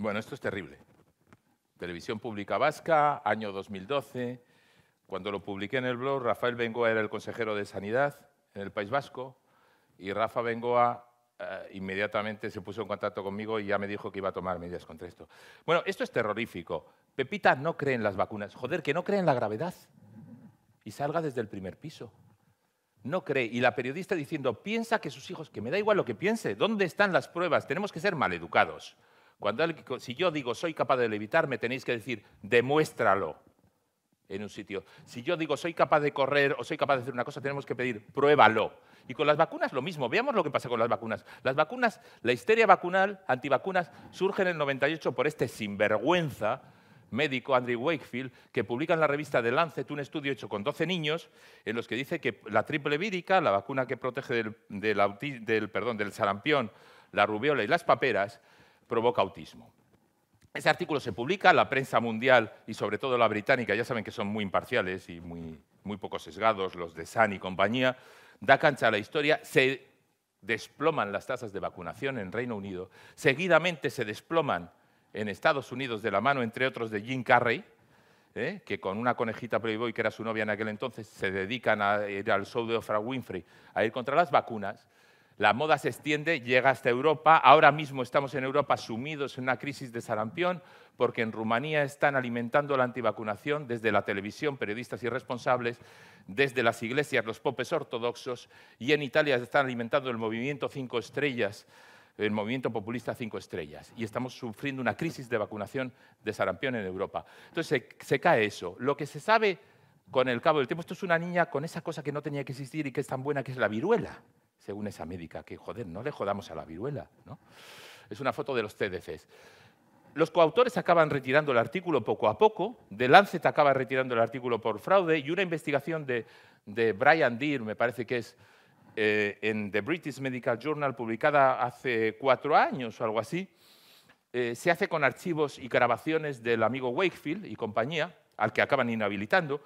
Bueno, esto es terrible. Televisión Pública Vasca, año 2012. Cuando lo publiqué en el blog, Rafael Bengoa era el consejero de Sanidad en el País Vasco y Rafa Bengoa eh, inmediatamente se puso en contacto conmigo y ya me dijo que iba a tomar medidas contra esto. Bueno, esto es terrorífico. Pepita no cree en las vacunas. Joder, que no cree en la gravedad. Y salga desde el primer piso. No cree. Y la periodista diciendo, piensa que sus hijos, que me da igual lo que piense, ¿dónde están las pruebas? Tenemos que ser maleducados si yo digo soy capaz de levitar, me tenéis que decir demuéstralo en un sitio. Si yo digo soy capaz de correr o soy capaz de hacer una cosa, tenemos que pedir pruébalo. Y con las vacunas lo mismo. Veamos lo que pasa con las vacunas. Las vacunas, la histeria vacunal, antivacunas, surge en el 98 por este sinvergüenza médico Andrew Wakefield, que publica en la revista The Lancet un estudio hecho con 12 niños en los que dice que la triple vírica, la vacuna que protege del, del, perdón, del sarampión, la rubiola y las paperas, provoca autismo. Ese artículo se publica, la prensa mundial y sobre todo la británica, ya saben que son muy imparciales y muy, muy poco sesgados, los de San y compañía, da cancha a la historia, se desploman las tasas de vacunación en Reino Unido, seguidamente se desploman en Estados Unidos de la mano, entre otros, de Jim Carrey, ¿eh? que con una conejita Playboy, que era su novia en aquel entonces, se dedican a ir al show de Oprah Winfrey a ir contra las vacunas. La moda se extiende, llega hasta Europa. Ahora mismo estamos en Europa sumidos en una crisis de sarampión porque en Rumanía están alimentando la antivacunación desde la televisión, periodistas irresponsables, desde las iglesias, los popes ortodoxos, y en Italia están alimentando el movimiento Cinco Estrellas, el movimiento populista Cinco Estrellas. Y estamos sufriendo una crisis de vacunación de sarampión en Europa. Entonces se, cae eso. Lo que se sabe con el cabo del tiempo, esto es una niña con esa cosa que no tenía que existir y que es tan buena, que es la viruela según esa médica, que joder, no le jodamos a la viruela. ¿no? Es una foto de los cdcs Los coautores acaban retirando el artículo poco a poco, The Lancet acaba retirando el artículo por fraude y una investigación de, Brian Deer, me parece que es eh, en The British Medical Journal, publicada hace cuatro años o algo así, eh, se hace con archivos y grabaciones del amigo Wakefield y compañía, al que acaban inhabilitando,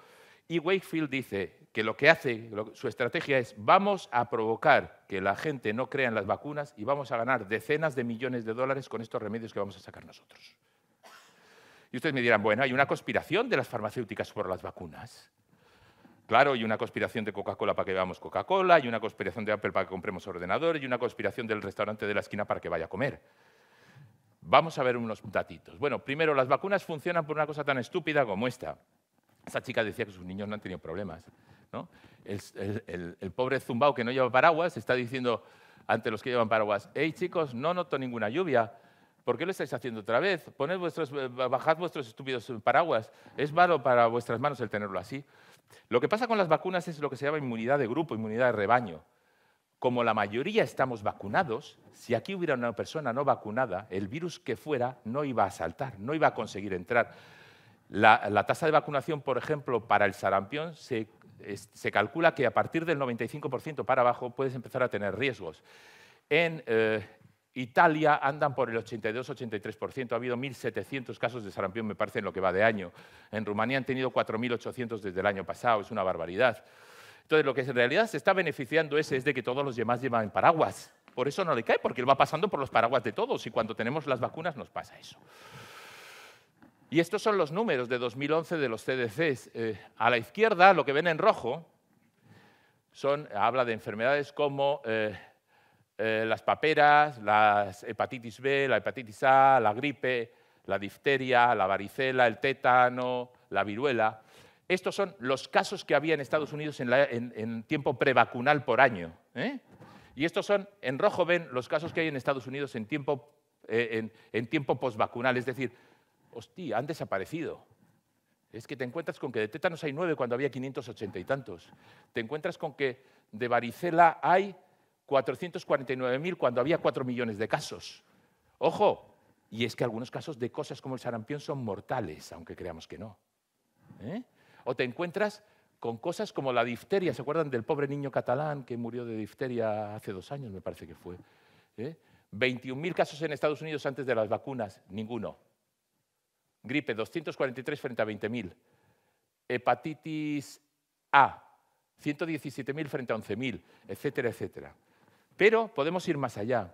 y Wakefield dice, que lo que hace, su estrategia es vamos a provocar que la gente no crea en las vacunas y vamos a ganar decenas de millones de dólares con estos remedios que vamos a sacar nosotros. Y ustedes me dirán, bueno, hay una conspiración de las farmacéuticas por las vacunas. Claro, hay una conspiración de Coca-Cola para que veamos Coca-Cola, hay una conspiración de Apple para que compremos ordenadores, y una conspiración del restaurante de la esquina para que vaya a comer. Vamos a ver unos datitos. Bueno, primero, las vacunas funcionan por una cosa tan estúpida como esta. Esta chica decía que sus niños no han tenido problemas. El, pobre zumbao que no lleva paraguas está diciendo ante los que llevan paraguas, hey chicos, no noto ninguna lluvia, ¿por qué lo estáis haciendo otra vez? Poned vuestros, eh, bajad vuestros estúpidos eh, paraguas, es malo para vuestras manos el tenerlo así. Lo que pasa con las vacunas es lo que se llama inmunidad de grupo, inmunidad de rebaño. Como la mayoría estamos vacunados, si aquí hubiera una persona no vacunada, el virus que fuera no iba a saltar, no iba a conseguir entrar. La, la, tasa de vacunación, por ejemplo, para el sarampión se se calcula que a partir del 95% para abajo puedes empezar a tener riesgos. En eh, Italia andan por el 82-83%, ha habido 1.700 casos de sarampión, me parece, en lo que va de año. En Rumanía han tenido 4.800 desde el año pasado, es una barbaridad. Entonces, lo que en realidad se está beneficiando es, es de que todos los demás llevan paraguas. Por eso no le cae, porque él va pasando por los paraguas de todos y cuando tenemos las vacunas nos pasa eso. Y estos son los números de 2011 de los CDCs. Eh, a la izquierda, lo que ven en rojo, son, habla de enfermedades como eh, eh, las paperas, la hepatitis B, la hepatitis A, la gripe, la difteria, la varicela, el tétano, la viruela. Estos son los casos que había en Estados Unidos en, tiempo prevacunal por año. Y estos son, en rojo ven, los casos que hay en Estados Unidos en tiempo, en, en tiempo postvacunal, es decir, hostia, han desaparecido. Es que te encuentras con que de tétanos hay nueve cuando había 580 y tantos. Te encuentras con que de varicela hay 449.000 cuando había cuatro millones de casos. Ojo, y es que algunos casos de cosas como el sarampión son mortales, aunque creamos que no. ¿eh? O te encuentras con cosas como la difteria. ¿Se acuerdan del pobre niño catalán que murió de difteria hace dos años, me parece que fue? ¿Eh? 21.000 casos en Estados Unidos antes de las vacunas, ninguno. Gripe, 243 frente a 20.000. Hepatitis A, 117.000 frente a 11.000, etcétera, etcétera. Pero podemos ir más allá.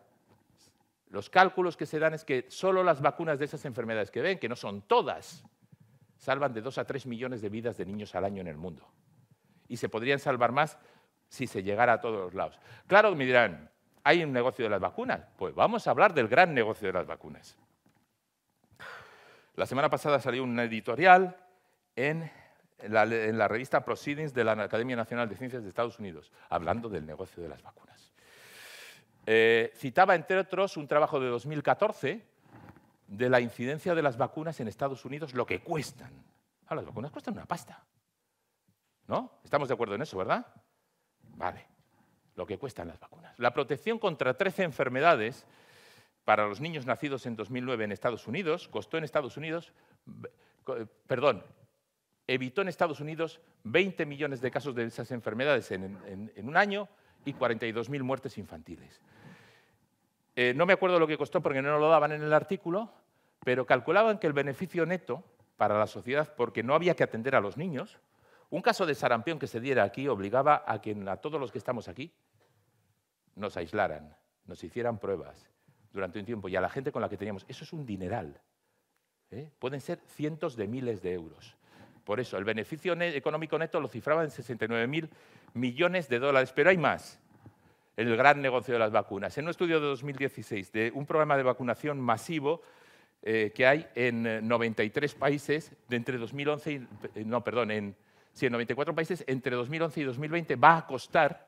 Los cálculos que se dan es que solo las vacunas de esas enfermedades que ven, que no son todas, salvan de 2 a 3 millones de vidas de niños al año en el mundo. Y se podrían salvar más si se llegara a todos los lados. Claro, me dirán, hay un negocio de las vacunas. Pues vamos a hablar del gran negocio de las vacunas. La semana pasada salió un editorial en la, revista Proceedings de la Academia Nacional de Ciencias de Estados Unidos, hablando del negocio de las vacunas. Eh, citaba, entre otros, un trabajo de 2014 de la incidencia de las vacunas en Estados Unidos, lo que cuestan. Ah, las vacunas cuestan una pasta. ¿No? Estamos de acuerdo en eso, ¿verdad? Vale, lo que cuestan las vacunas. La protección contra 13 enfermedades para los niños nacidos en 2009 en Estados Unidos, costó en Estados Unidos, perdón, evitó en Estados Unidos 20 millones de casos de esas enfermedades en, un año y 42.000 muertes infantiles. Eh, no me acuerdo lo que costó porque no lo daban en el artículo, pero calculaban que el beneficio neto para la sociedad, porque no había que atender a los niños, un caso de sarampión que se diera aquí obligaba a, que, a todos los que estamos aquí nos aislaran, nos hicieran pruebas, durante un tiempo y a la gente con la que teníamos. Eso es un dineral. ¿eh? Pueden ser cientos de miles de euros. Por eso, el beneficio económico neto lo cifraba en 69.000 millones de dólares, pero hay más. El gran negocio de las vacunas. En un estudio de 2016 de un programa de vacunación masivo eh, que hay en 93 eh, países de entre 2011 y, no, perdón, en, sí, en 94 países entre 2011 y 2020 va a costar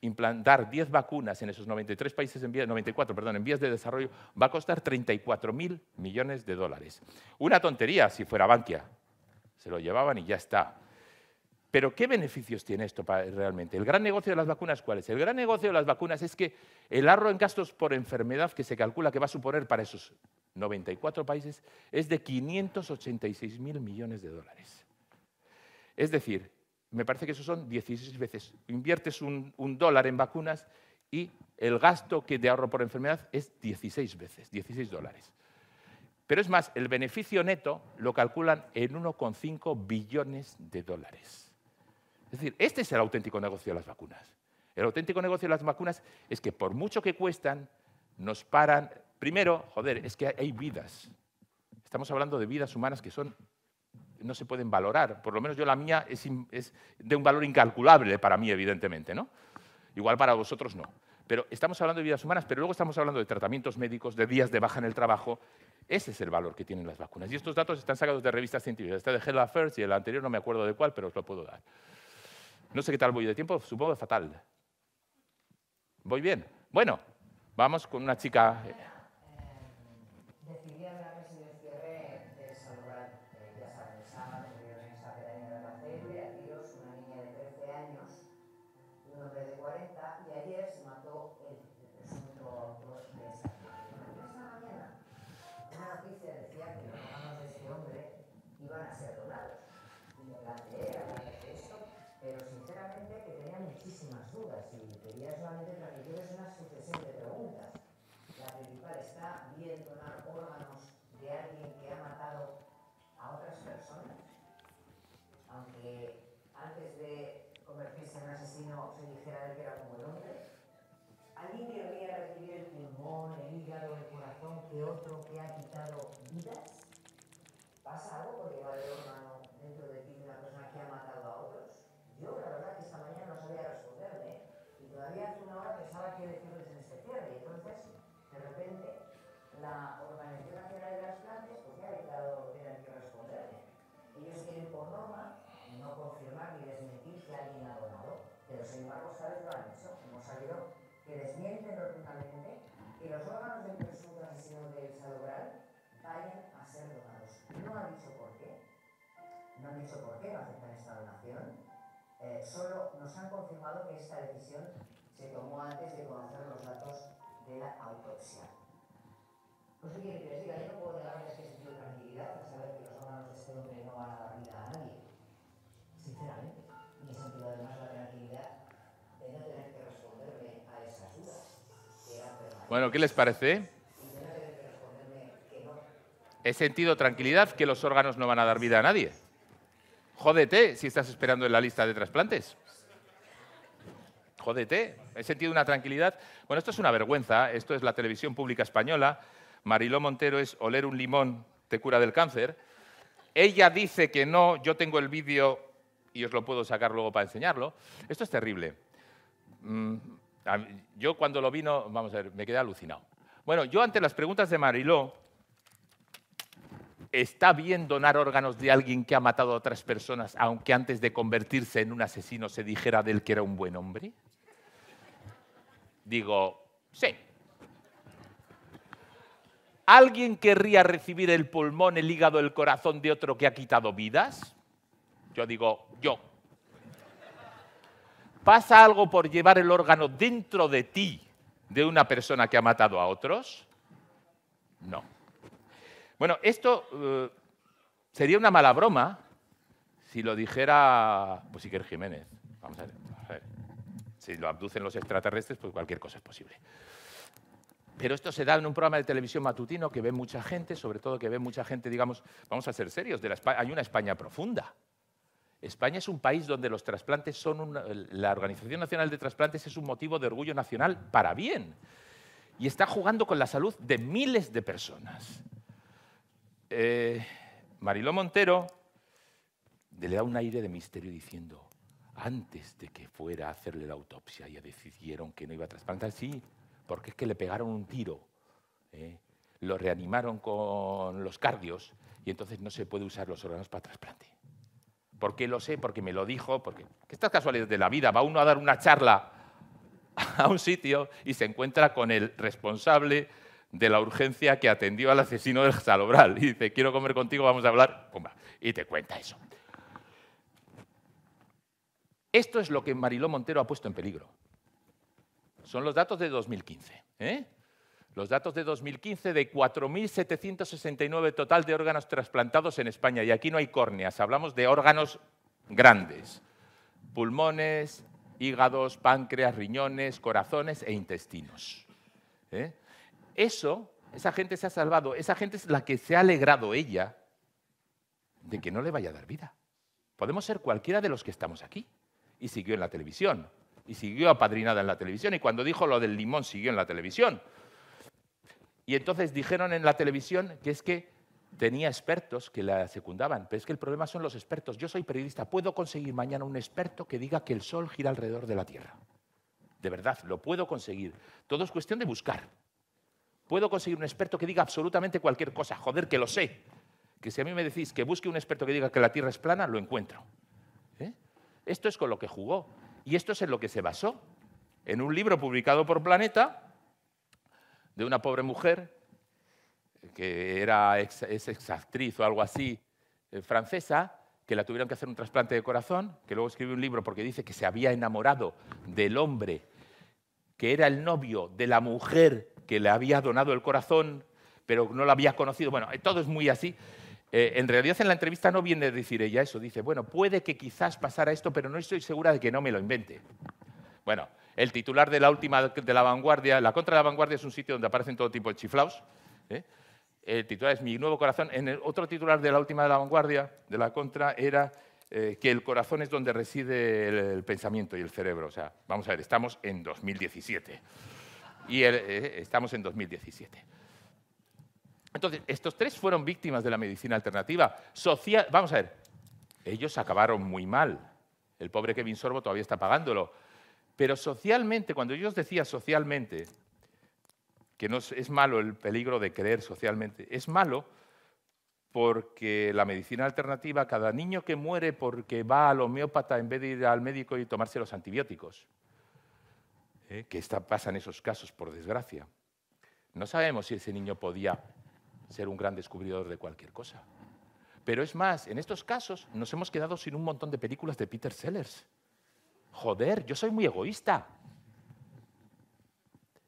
implantar 10 vacunas en esos 93 países, en vías, 94, perdón, en vías de desarrollo, va a costar 34.000 millones de dólares. Una tontería si fuera Bankia. Se lo llevaban y ya está. Pero ¿qué beneficios tiene esto realmente? El gran negocio de las vacunas, ¿cuál es? El gran negocio de las vacunas es que el ahorro en gastos por enfermedad que se calcula que va a suponer para esos 94 países es de 586.000 millones de dólares. Es decir, me parece que eso son 16 veces. Inviertes un, dólar en vacunas y el gasto que te ahorro por enfermedad es 16 veces, 16 dólares. Pero es más, el beneficio neto lo calculan en 1,5 billones de dólares. Es decir, este es el auténtico negocio de las vacunas. El auténtico negocio de las vacunas es que por mucho que cuestan, nos paran. Primero, joder, es que hay vidas. Estamos hablando de vidas humanas que son no se pueden valorar. Por lo menos yo la mía es, de un valor incalculable para mí, evidentemente. ¿no? Igual para vosotros no. Pero estamos hablando de vidas humanas, pero luego estamos hablando de tratamientos médicos, de días de baja en el trabajo. Ese es el valor que tienen las vacunas. Y estos datos están sacados de revistas científicas. Está de Health Affairs y el anterior no me acuerdo de cuál, pero os lo puedo dar. No sé qué tal voy de tiempo, supongo fatal. ¿Voy bien? Bueno, vamos con una chica. Eh, corazón que otro que ha quitado vidas? ¿Pasa algo porque va haber órgano dentro de ti una persona que ha matado a otros? Yo la verdad que esta mañana no sabía responderme y todavía hace una hora pensaba que decirles en este cierre y entonces de repente la Organización Nacional de las Plantas pues ya ha dictado que tienen que responderme. Ellos quieren por norma no confirmar ni desmentir que alguien ha donado, pero sin embargo esta vez lo han hecho, hemos sabido que desmienten rotundamente que los órganos de presunto de del Salobral vayan a ser donados. No han dicho por qué, no han dicho por qué no aceptan esta donación, eh, solo nos han confirmado que esta decisión se tomó antes de conocer los datos de la autopsia. Pues que les diga, yo no puedo negarles que sentido de tranquilidad al saber que los órganos de este hombre no van a dar vida a nadie. Sinceramente, ni he sentido además la tranquilidad de no tener que responderme a esas dudas. bueno, ¿qué les parece? He sentido tranquilidad que los órganos no van a dar vida a nadie. Jódete si estás esperando en la lista de trasplantes. Jódete. He sentido una tranquilidad. Bueno, esto es una vergüenza. Esto es la televisión pública española. Mariló Montero es oler un limón te cura del cáncer. Ella dice que no, yo tengo el vídeo y os lo puedo sacar luego para enseñarlo. Esto es terrible. Mm, yo cuando lo vino, vamos a ver, me quedé alucinado. Bueno, yo ante las preguntas de Mariló, está bien donar órganos de alguien que ha matado a otras personas, aunque antes de convertirse en un asesino se dijera de él que era un buen hombre? Digo, sí. ¿Alguien querría recibir el pulmón, el hígado, el corazón de otro que ha quitado vidas? Yo digo, yo. ¿Pasa algo por llevar el órgano dentro de ti de una persona que ha matado a otros? No. Bueno, esto eh, sería una mala broma si lo dijera pues, Iker Jiménez. Vamos a ver, Si lo abducen los extraterrestres, pues cualquier cosa es posible. Pero esto se da en un programa de televisión matutino que ve mucha gente, sobre todo que ve mucha gente, digamos, vamos a ser serios, hay una España profunda. España es un país donde los trasplantes son la Organización Nacional de Trasplantes es un motivo de orgullo nacional para bien. Y está jugando con la salud de miles de personas eh, Montero le da un aire de misterio diciendo, antes de que fuera a hacerle la autopsia ya decidieron que no iba a trasplantar, sí, porque es que le pegaron un tiro, ¿eh? lo reanimaron con los cardios y entonces no se puede usar los órganos para trasplante. ¿Por qué lo sé? Porque me lo dijo, porque estas casualidades de la vida, va uno a dar una charla a un sitio y se encuentra con el responsable de la urgencia que atendió al asesino del Salobral. Y dice, quiero comer contigo, vamos a hablar. Pumba, y te cuenta eso. Esto es lo que Mariló Montero ha puesto en peligro. Son los datos de 2015. ¿eh? Los datos de 2015 de 4.769 total de órganos trasplantados en España. Y aquí no hay córneas, hablamos de órganos grandes. Pulmones, hígados, páncreas, riñones, corazones e intestinos. ¿eh? Eso, esa gente se ha salvado, esa gente es la que se ha alegrado ella de que no le vaya a dar vida. Podemos ser cualquiera de los que estamos aquí. Y siguió en la televisión, y siguió apadrinada en la televisión, y cuando dijo lo del limón siguió en la televisión. Y entonces dijeron en la televisión que es que tenía expertos que la secundaban, pero es que el problema son los expertos. Yo soy periodista, puedo conseguir mañana un experto que diga que el Sol gira alrededor de la Tierra. De verdad, lo puedo conseguir. Todo es cuestión de buscar. Puedo conseguir un experto que diga absolutamente cualquier cosa, joder, que lo sé. Que si a mí me decís que busque un experto que diga que la Tierra es plana, lo encuentro. ¿Eh? Esto es con lo que jugó y esto es en lo que se basó. En un libro publicado por Planeta de una pobre mujer que era es exactriz o algo así eh, francesa, que la tuvieron que hacer un trasplante de corazón, que luego escribió un libro porque dice que se había enamorado del hombre que era el novio de la mujer que le había donado el corazón, pero no lo había conocido. Bueno, eh, todo es muy así. Eh, en realidad en la entrevista no viene a decir ella eso, dice, bueno, puede que quizás pasara esto, pero no estoy segura de que no me lo invente. Bueno, el titular de la última de la vanguardia, la contra de la vanguardia es un sitio donde aparecen todo tipo de chiflaos. ¿eh? El titular es Mi nuevo corazón. En el otro titular de la última de la vanguardia, de la contra, era que el corazón es donde reside el pensamiento y el cerebro. O sea, vamos a ver, estamos en 2017 y eh, estamos en 2017. Entonces, estos tres fueron víctimas de la medicina alternativa. Social, vamos a ver, ellos acabaron muy mal. El pobre Kevin Sorbo todavía está pagándolo. Pero socialmente, cuando yo os decía socialmente, que no es malo el peligro de creer socialmente, es malo porque la medicina alternativa, cada niño que muere porque va al homeópata en vez de ir al médico y tomarse los antibióticos, que está, pasan esos casos, por desgracia. No sabemos si ese niño podía ser un gran descubridor de cualquier cosa. Pero es más, en estos casos nos hemos quedado sin un montón de películas de Peter Sellers. Joder, yo soy muy egoísta.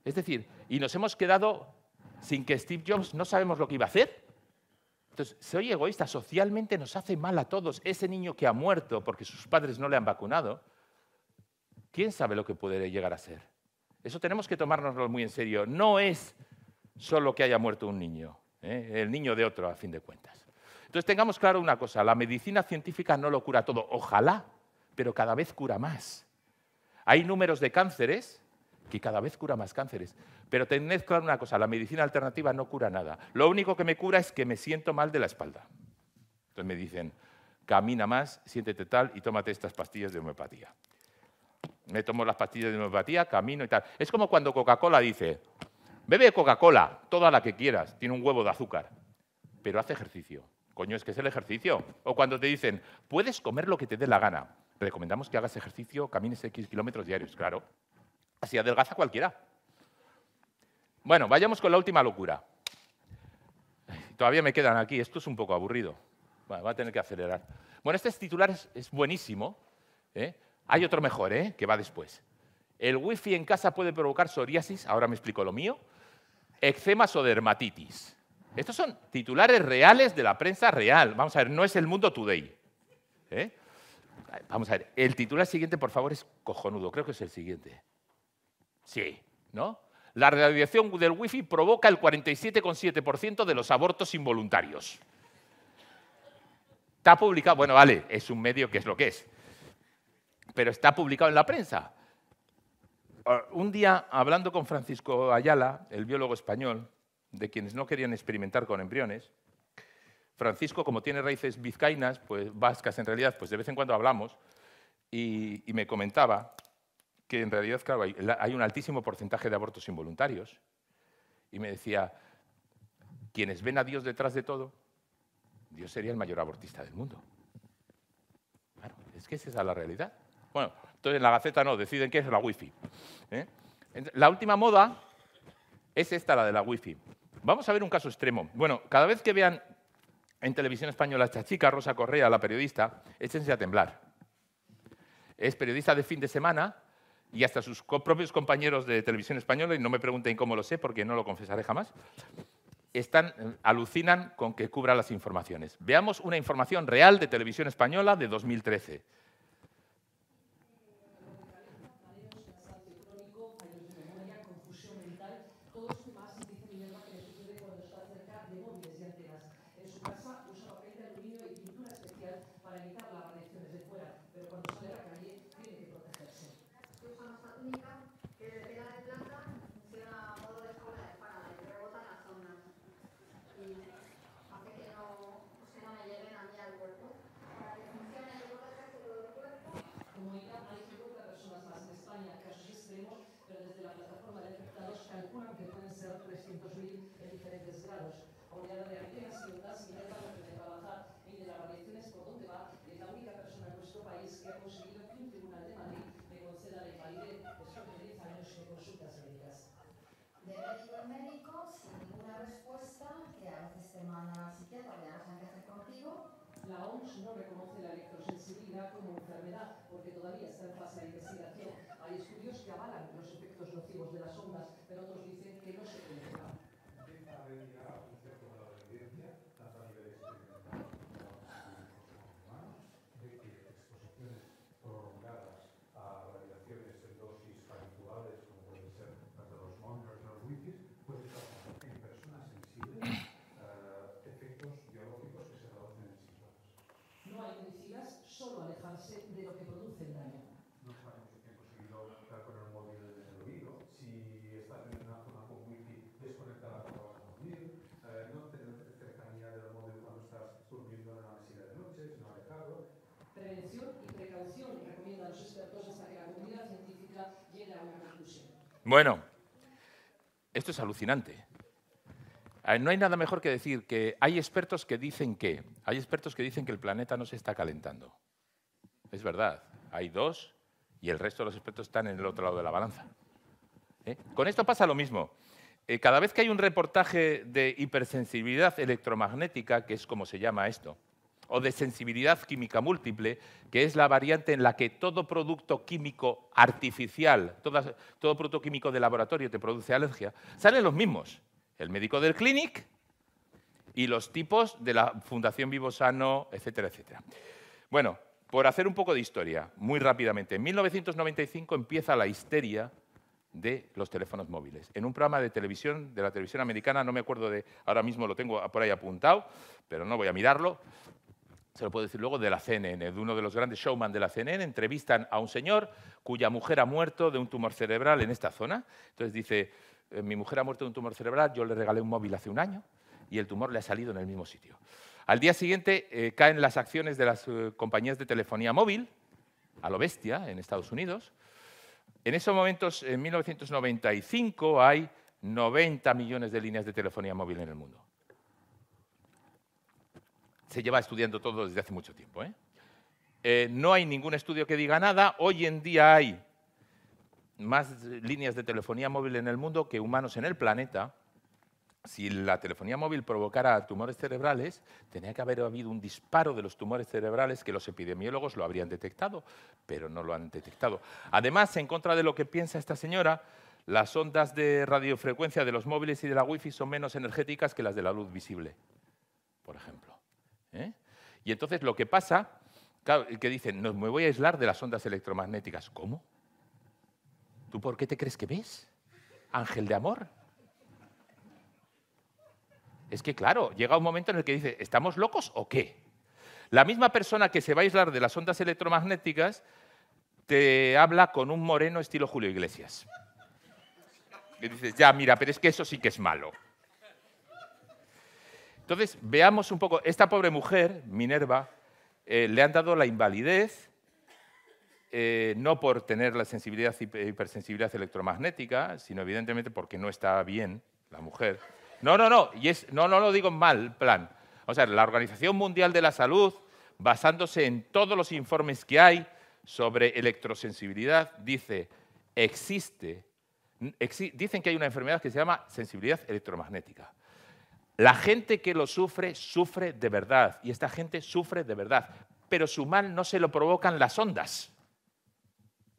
Es decir, y nos hemos quedado sin que Steve Jobs no sabemos lo que iba a hacer. Entonces, soy egoísta, socialmente nos hace mal a todos. Ese niño que ha muerto porque sus padres no le han vacunado, ¿Quién sabe lo que puede llegar a ser? Eso tenemos que tomárnoslo muy en serio. No es solo que haya muerto un niño, ¿eh? el niño de otro, a fin de cuentas. Entonces tengamos claro una cosa, la medicina científica no lo cura todo, ojalá, pero cada vez cura más. Hay números de cánceres que cada vez cura más cánceres, pero tened claro una cosa, la medicina alternativa no cura nada. Lo único que me cura es que me siento mal de la espalda. Entonces me dicen, camina más, siéntete tal y tómate estas pastillas de homeopatía me tomo las pastillas de neuropatía, camino y tal. Es como cuando Coca-Cola dice, bebe Coca-Cola, toda la que quieras, tiene un huevo de azúcar, pero hace ejercicio. Coño, es que es el ejercicio. O cuando te dicen, puedes comer lo que te dé la gana. Recomendamos que hagas ejercicio, camines X kilómetros diarios, claro. Así adelgaza cualquiera. Bueno, vayamos con la última locura. Todavía me quedan aquí, esto es un poco aburrido. va a tener que acelerar. Bueno, este titular es, buenísimo, ¿eh? Hay otro mejor, ¿eh? que va después. El wifi en casa puede provocar psoriasis, ahora me explico lo mío, eczemas o dermatitis. Estos son titulares reales de la prensa real. Vamos a ver, no es el mundo today. ¿eh? Vamos a ver, el titular siguiente, por favor, es cojonudo. Creo que es el siguiente. Sí, ¿no? La radiación del wifi provoca el 47,7% de los abortos involuntarios. Está publicado, bueno, vale, es un medio que es lo que es pero está publicado en la prensa. Ah, un día, hablando con Francisco Ayala, el biólogo español, de quienes no querían experimentar con embriones, Francisco, como tiene raíces vizcaínas, pues vascas en realidad, pues de vez en cuando hablamos, y, me comentaba que en realidad, claro, hay, un altísimo porcentaje de abortos involuntarios. Y me decía, quienes ven a Dios detrás de todo, Dios sería el mayor abortista del mundo. Claro, es que esa es la realidad. Bueno, entonces en la Gaceta no, deciden qué es la wifi. ¿Eh? La última moda es esta, la de la wifi. Vamos a ver un caso extremo. Bueno, cada vez que vean en televisión española esta chica, Rosa Correa, la periodista, échense a temblar. Es periodista de fin de semana y hasta sus propios compañeros de televisión española, y no me pregunten cómo lo sé porque no lo confesaré jamás, están, eh, alucinan con que cubra las informaciones. Veamos una información real de televisión española de 2013. Bueno, esto es alucinante. Ah, no hay nada mejor que decir que hay expertos que dicen que, hay expertos que dicen que el planeta no se está calentando. Es verdad, hay dos y el resto de los expertos están en el otro lado de la balanza. ¿Eh? Con esto pasa lo mismo. Eh, cada vez que hay un reportaje de hipersensibilidad electromagnética, que es como se llama esto, o de sensibilidad química múltiple, que es la variante en la que todo producto químico artificial, todo, producto químico de laboratorio te produce alergia, salen los mismos. El médico del clinic y los tipos de la Fundación Vivo Sano, etcétera, etcétera. Bueno, por hacer un poco de historia, muy rápidamente. En 1995 empieza la histeria de los teléfonos móviles. En un programa de televisión, de la televisión americana, no me acuerdo de, ahora mismo lo tengo por ahí apuntado, pero no voy a mirarlo, se lo puedo decir luego, de la CNN, de uno de los grandes showman de la CNN, entrevistan a un señor cuya mujer ha muerto de un tumor cerebral en esta zona. Entonces dice, eh, mi mujer ha muerto de un tumor cerebral, yo le regalé un móvil hace un año y el tumor le ha salido en el mismo sitio. Al día siguiente eh, caen las acciones de las eh, compañías de telefonía móvil, a lo bestia, en Estados Unidos. En esos momentos, en 1995, hay 90 millones de líneas de telefonía móvil en el mundo se lleva estudiando todo desde hace mucho tiempo. ¿eh? Eh, no hay ningún estudio que diga nada. Hoy en día hay más líneas de telefonía móvil en el mundo que humanos en el planeta. Si la telefonía móvil provocara tumores cerebrales, tenía que haber habido un disparo de los tumores cerebrales que los epidemiólogos lo habrían detectado, pero no lo han detectado. Además, en contra de lo que piensa esta señora, las ondas de radiofrecuencia de los móviles y de la wifi son menos energéticas que las de la luz visible, por ejemplo. ¿eh? Y entonces lo que pasa, claro, que dicen, no, me voy a aislar de las ondas electromagnéticas. ¿Cómo? ¿Tú por qué te crees que ves? Ángel de amor. Es que claro, llega un momento en el que dice, ¿estamos locos o qué? La misma persona que se va a aislar de las ondas electromagnéticas te habla con un moreno estilo Julio Iglesias. Y dices, ya, mira, pero es que eso sí que es malo. Entonces, veamos un poco, esta pobre mujer, Minerva, eh, le han dado la invalidez, eh, no por tener la sensibilidad, hipersensibilidad electromagnética, sino evidentemente porque no está bien la mujer. No, no, no, y es, no, no lo digo mal plan. O sea, la Organización Mundial de la Salud, basándose en todos los informes que hay sobre electrosensibilidad, dice, existe, dicen que hay una enfermedad que se llama sensibilidad electromagnética. La gente que lo sufre, sufre de verdad. Y esta gente sufre de verdad. Pero su mal no se lo provocan las ondas.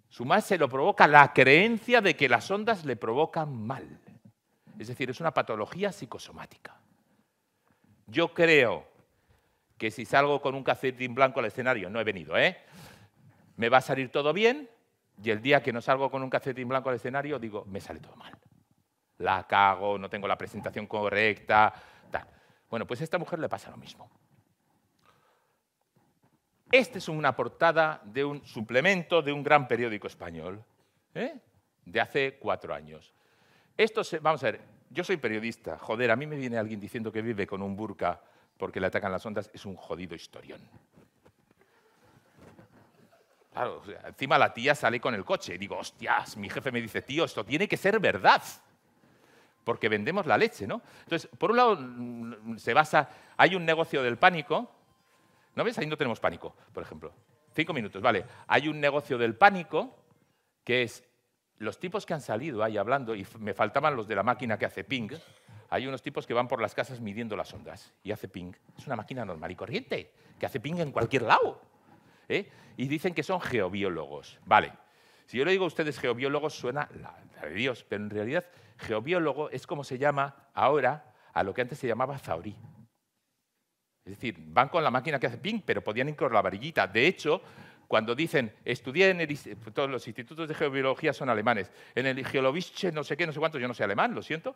Su mal se lo provoca la creencia de que las ondas le provocan mal. Es decir, es una patología psicosomática. Yo creo que si salgo con un calcetín blanco al escenario, no he venido, ¿eh? Me va a salir todo bien y el día que no salgo con un calcetín blanco al escenario digo, me sale todo mal la cago, no tengo la presentación correcta, tal. Bueno, pues a esta mujer le pasa lo mismo. Esta es una portada de un suplemento de un gran periódico español, ¿eh? de hace cuatro años. Esto se, vamos a ver, yo soy periodista, joder, a mí me viene alguien diciendo que vive con un burka porque le atacan las ondas, es un jodido historión. Claro, encima la tía sale con el coche y digo, hostias, mi jefe me dice, tío, esto tiene que ser verdad porque vendemos la leche, ¿no? Entonces, por un lado, mm, se basa, hay un negocio del pánico, ¿no ves? Ahí no tenemos pánico, por ejemplo. Cinco minutos, vale. Hay un negocio del pánico que es los tipos que han salido ahí hablando, y me faltaban los de la máquina que hace ping, hay unos tipos que van por las casas midiendo las ondas y hace ping. Es una máquina normal y corriente, que hace ping en cualquier lado. ¿eh? Y dicen que son geobiólogos. Vale. Si yo le digo a ustedes geobiólogos suena la, de Dios, pero en realidad geobiólogo es como se llama ahora a lo que antes se llamaba Zaurí. Es decir, van con la máquina que hace ping, pero podían ir con la varillita. De hecho, cuando dicen, estudié en el, todos los institutos de geobiología son alemanes, en el Geologische no sé qué, no sé cuánto, yo no sé alemán, lo siento,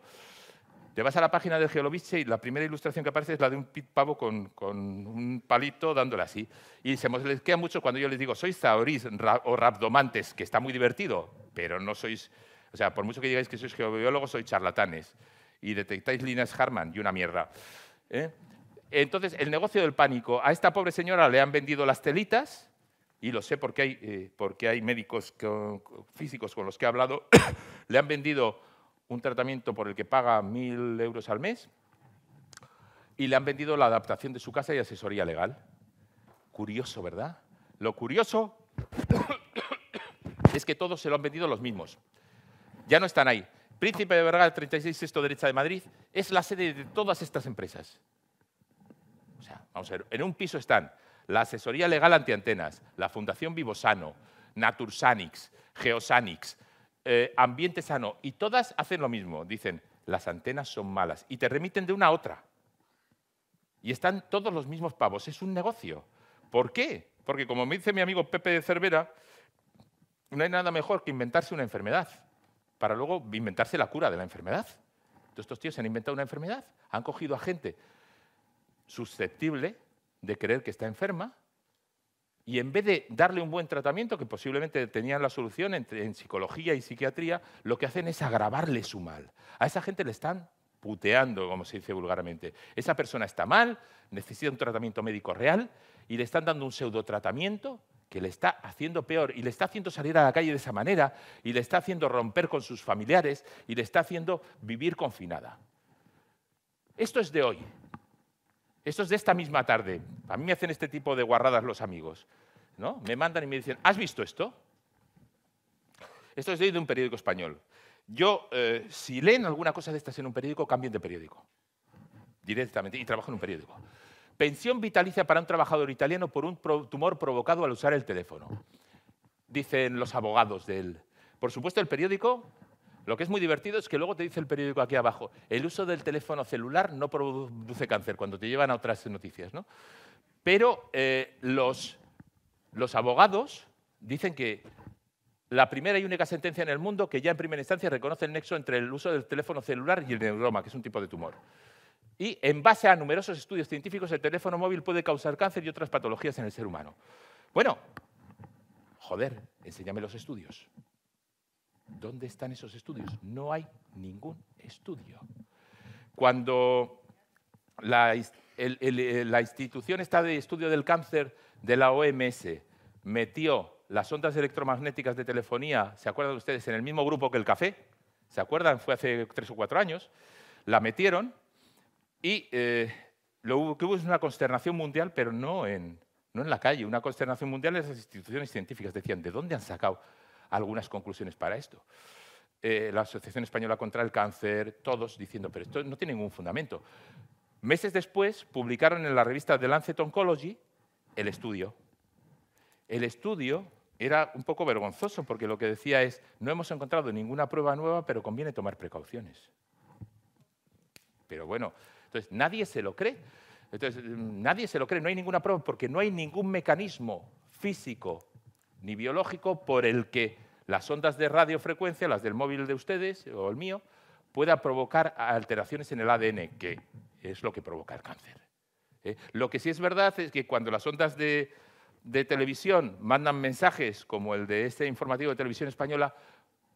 te vas a la página del geologiste y la primera ilustración que aparece es la de un pavo con, con un palito dándole así. Y se queda mucho cuando yo les digo, sois zahorís o rabdomantes, que está muy divertido, pero no sois... O sea, por mucho que digáis que sois geobiólogos, sois charlatanes. Y detectáis líneas Harman y una mierda. ¿eh? Entonces, el negocio del pánico. A esta pobre señora le han vendido las telitas, y lo sé porque hay, eh, porque hay médicos físicos con los que he hablado, le han vendido un tratamiento por el que paga mil euros al mes y le han vendido la adaptación de su casa y asesoría legal. Curioso, ¿verdad? Lo curioso es que todos se lo han vendido los mismos. Ya no están ahí. Príncipe de Vergara, 36 sexto derecha de Madrid, es la sede de todas estas empresas. O sea, vamos a ver, en un piso están la asesoría legal antiantenas, la Fundación Vivosano, NaturSanix, Geosanix. Eh, ambiente sano, y todas hacen lo mismo, dicen, las antenas son malas, y te remiten de una a otra. Y están todos los mismos pavos, es un negocio. ¿Por qué? Porque como me dice mi amigo Pepe de Cervera, no hay nada mejor que inventarse una enfermedad, para luego inventarse la cura de la enfermedad. Entonces, estos tíos se han inventado una enfermedad, han cogido a gente susceptible de creer que está enferma y en vez de darle un buen tratamiento, que posiblemente tenían la solución entre, en psicología y psiquiatría, lo que hacen es agravarle su mal. A esa gente le están puteando, como se dice vulgarmente. Esa persona está mal, necesita un tratamiento médico real y le están dando un pseudotratamiento que le está haciendo peor y le está haciendo salir a la calle de esa manera y le está haciendo romper con sus familiares y le está haciendo vivir confinada. Esto es de hoy. Esto es de esta misma tarde. A mí me hacen este tipo de guarradas los amigos. ¿no? Me mandan y me dicen, ¿has visto esto? Esto es de un periódico español. Yo, eh, si leen alguna cosa de estas en un periódico, cambien de periódico. Directamente. Y trabajo en un periódico. Pensión vitalicia para un trabajador italiano por un tumor provocado al usar el teléfono. Dicen los abogados de él. Por supuesto, el periódico lo que es muy divertido es que luego te dice el periódico aquí abajo, el uso del teléfono celular no produce cáncer, cuando te llevan a otras noticias. Pero eh, los, los abogados dicen que la primera y única sentencia en el mundo que ya en primera instancia reconoce el nexo entre el uso del teléfono celular y el neuroma, que es un tipo de tumor. Y en base a numerosos estudios científicos, el teléfono móvil puede causar cáncer y otras patologías en el ser humano. Bueno, joder, enséñame los estudios. ¿Dónde están esos estudios? No hay ningún estudio. Cuando la, eh, institución está de estudio del cáncer de la OMS metió las ondas electromagnéticas de telefonía, ¿se acuerdan ustedes? En el mismo grupo que el café, ¿se acuerdan? Fue hace tres o cuatro años, la metieron y eh, lo que hubo es una consternación mundial, pero no en, no en la calle, una consternación mundial en las instituciones científicas. Decían, ¿de dónde han sacado algunas conclusiones para esto. Eh, la Asociación Española contra el Cáncer, todos diciendo, pero esto no tiene ningún fundamento. Meses después publicaron en la revista The Lancet Oncology el estudio. El estudio era un poco vergonzoso porque lo que decía es, no hemos encontrado ninguna prueba nueva, pero conviene tomar precauciones. Pero bueno, entonces nadie se lo cree. Entonces mm, nadie se lo cree, no hay ninguna prueba porque no hay ningún mecanismo físico ni biológico por el que las ondas de radiofrecuencia, las del móvil de ustedes o el mío, pueda provocar alteraciones en el ADN, que es lo que provoca el cáncer. ¿eh? Lo que sí es verdad es que cuando las ondas de, televisión mandan mensajes como el de este informativo de televisión española,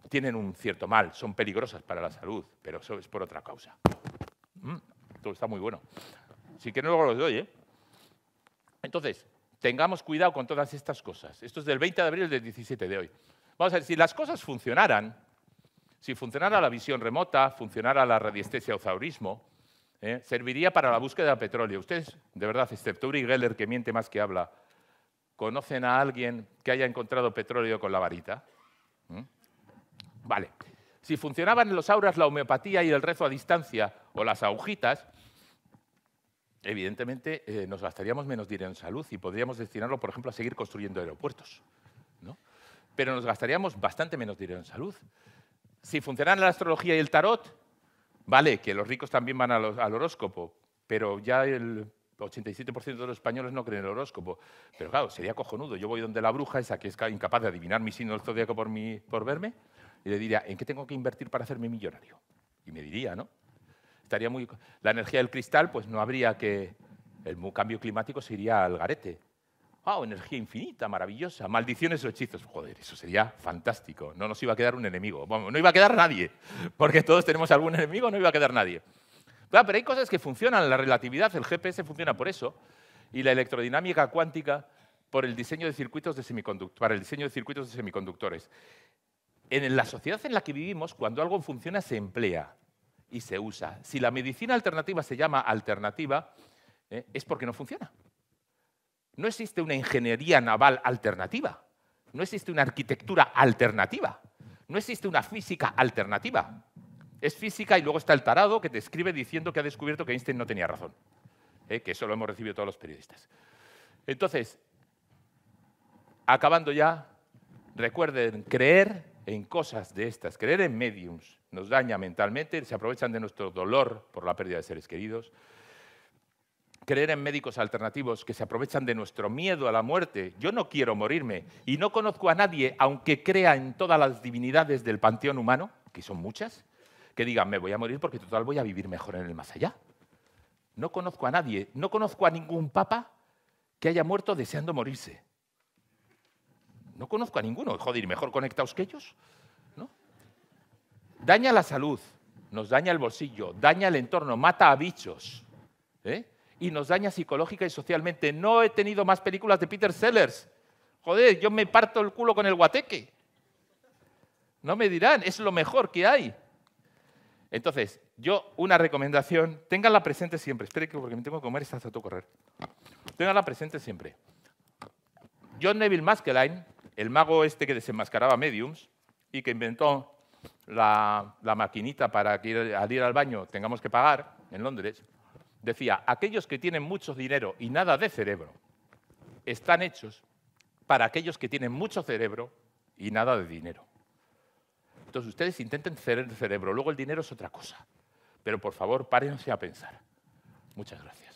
tienen un cierto mal, son peligrosas para la salud, pero eso es por otra causa. Mm, todo está muy bueno. que que luego los doy. ¿eh? Entonces, Tengamos cuidado con todas estas cosas. Esto es del 20 de abril del 17 de hoy. Vamos a ver, si las cosas funcionaran, si funcionara la visión remota, funcionara la radiestesia o zaurismo, ¿eh? serviría para la búsqueda de petróleo. Ustedes, de verdad, excepto Uri Geller, que miente más que habla, ¿conocen a alguien que haya encontrado petróleo con la varita? ¿Mm? Vale. Si funcionaban en los auras, la homeopatía y el rezo a distancia o las agujitas, evidentemente eh, nos gastaríamos menos dinero en salud y podríamos destinarlo, por ejemplo, a seguir construyendo aeropuertos. ¿no? Pero nos gastaríamos bastante menos dinero en salud. Si funcionara la astrología y el tarot, vale, que los ricos también van al horóscopo, pero ya el 87% de los españoles no creen en el horóscopo. Pero claro, sería cojonudo. Yo voy donde la bruja, esa que es incapaz de adivinar mi signo del zodiaco por, mi, por verme, y le diría, ¿en qué tengo que invertir para hacerme millonario? Y me diría, ¿no? La energía del cristal, pues no habría que... El cambio climático se iría al garete. Wow, energía infinita, maravillosa! Maldiciones o hechizos. Joder, eso sería fantástico. No nos iba a quedar un enemigo. no iba a quedar nadie, porque todos tenemos algún enemigo, no iba a quedar nadie. pero hay cosas que funcionan. La relatividad, el GPS funciona por eso, y la electrodinámica cuántica por para el diseño de circuitos de semiconductores. En la sociedad en la que vivimos, cuando algo funciona, se emplea y se usa. Si la medicina alternativa se llama alternativa, eh, es porque no funciona. No existe una ingeniería naval alternativa, no existe una arquitectura alternativa, no existe una física alternativa. Es física y luego está el tarado que te escribe diciendo que ha descubierto que Einstein no tenía razón, eh, que eso lo hemos recibido todos los periodistas. Entonces, acabando ya, recuerden creer en cosas de estas, creer en mediums, nos daña mentalmente, se aprovechan de nuestro dolor por la pérdida de seres queridos. Creer en médicos alternativos que se aprovechan de nuestro miedo a la muerte. Yo no quiero morirme y no conozco a nadie, aunque crea en todas las divinidades del panteón humano, que son muchas, que digan, me voy a morir porque total voy a vivir mejor en el más allá. No conozco a nadie, no conozco a ningún papa que haya muerto deseando morirse. No conozco a ninguno, joder, mejor conectados que ellos daña la salud, nos daña el bolsillo, daña el entorno, mata a bichos ¿eh? y nos daña psicológica y socialmente. No he tenido más películas de Peter Sellers. Joder, yo me parto el culo con el guateque. No me dirán, es lo mejor que hay. Entonces, yo una recomendación, tenganla presente siempre. Espere que porque me tengo que comer esta a correr. Ténganla presente siempre. John Neville Maskelyne, el mago este que desenmascaraba mediums y que inventó la, maquinita para que al ir al baño tengamos que pagar en Londres, decía, aquellos que tienen mucho dinero y nada de cerebro están hechos para aquellos que tienen mucho cerebro y nada de dinero. Entonces ustedes intenten el cerebro, luego el dinero es otra cosa. Pero por favor, párense a pensar. Muchas gracias.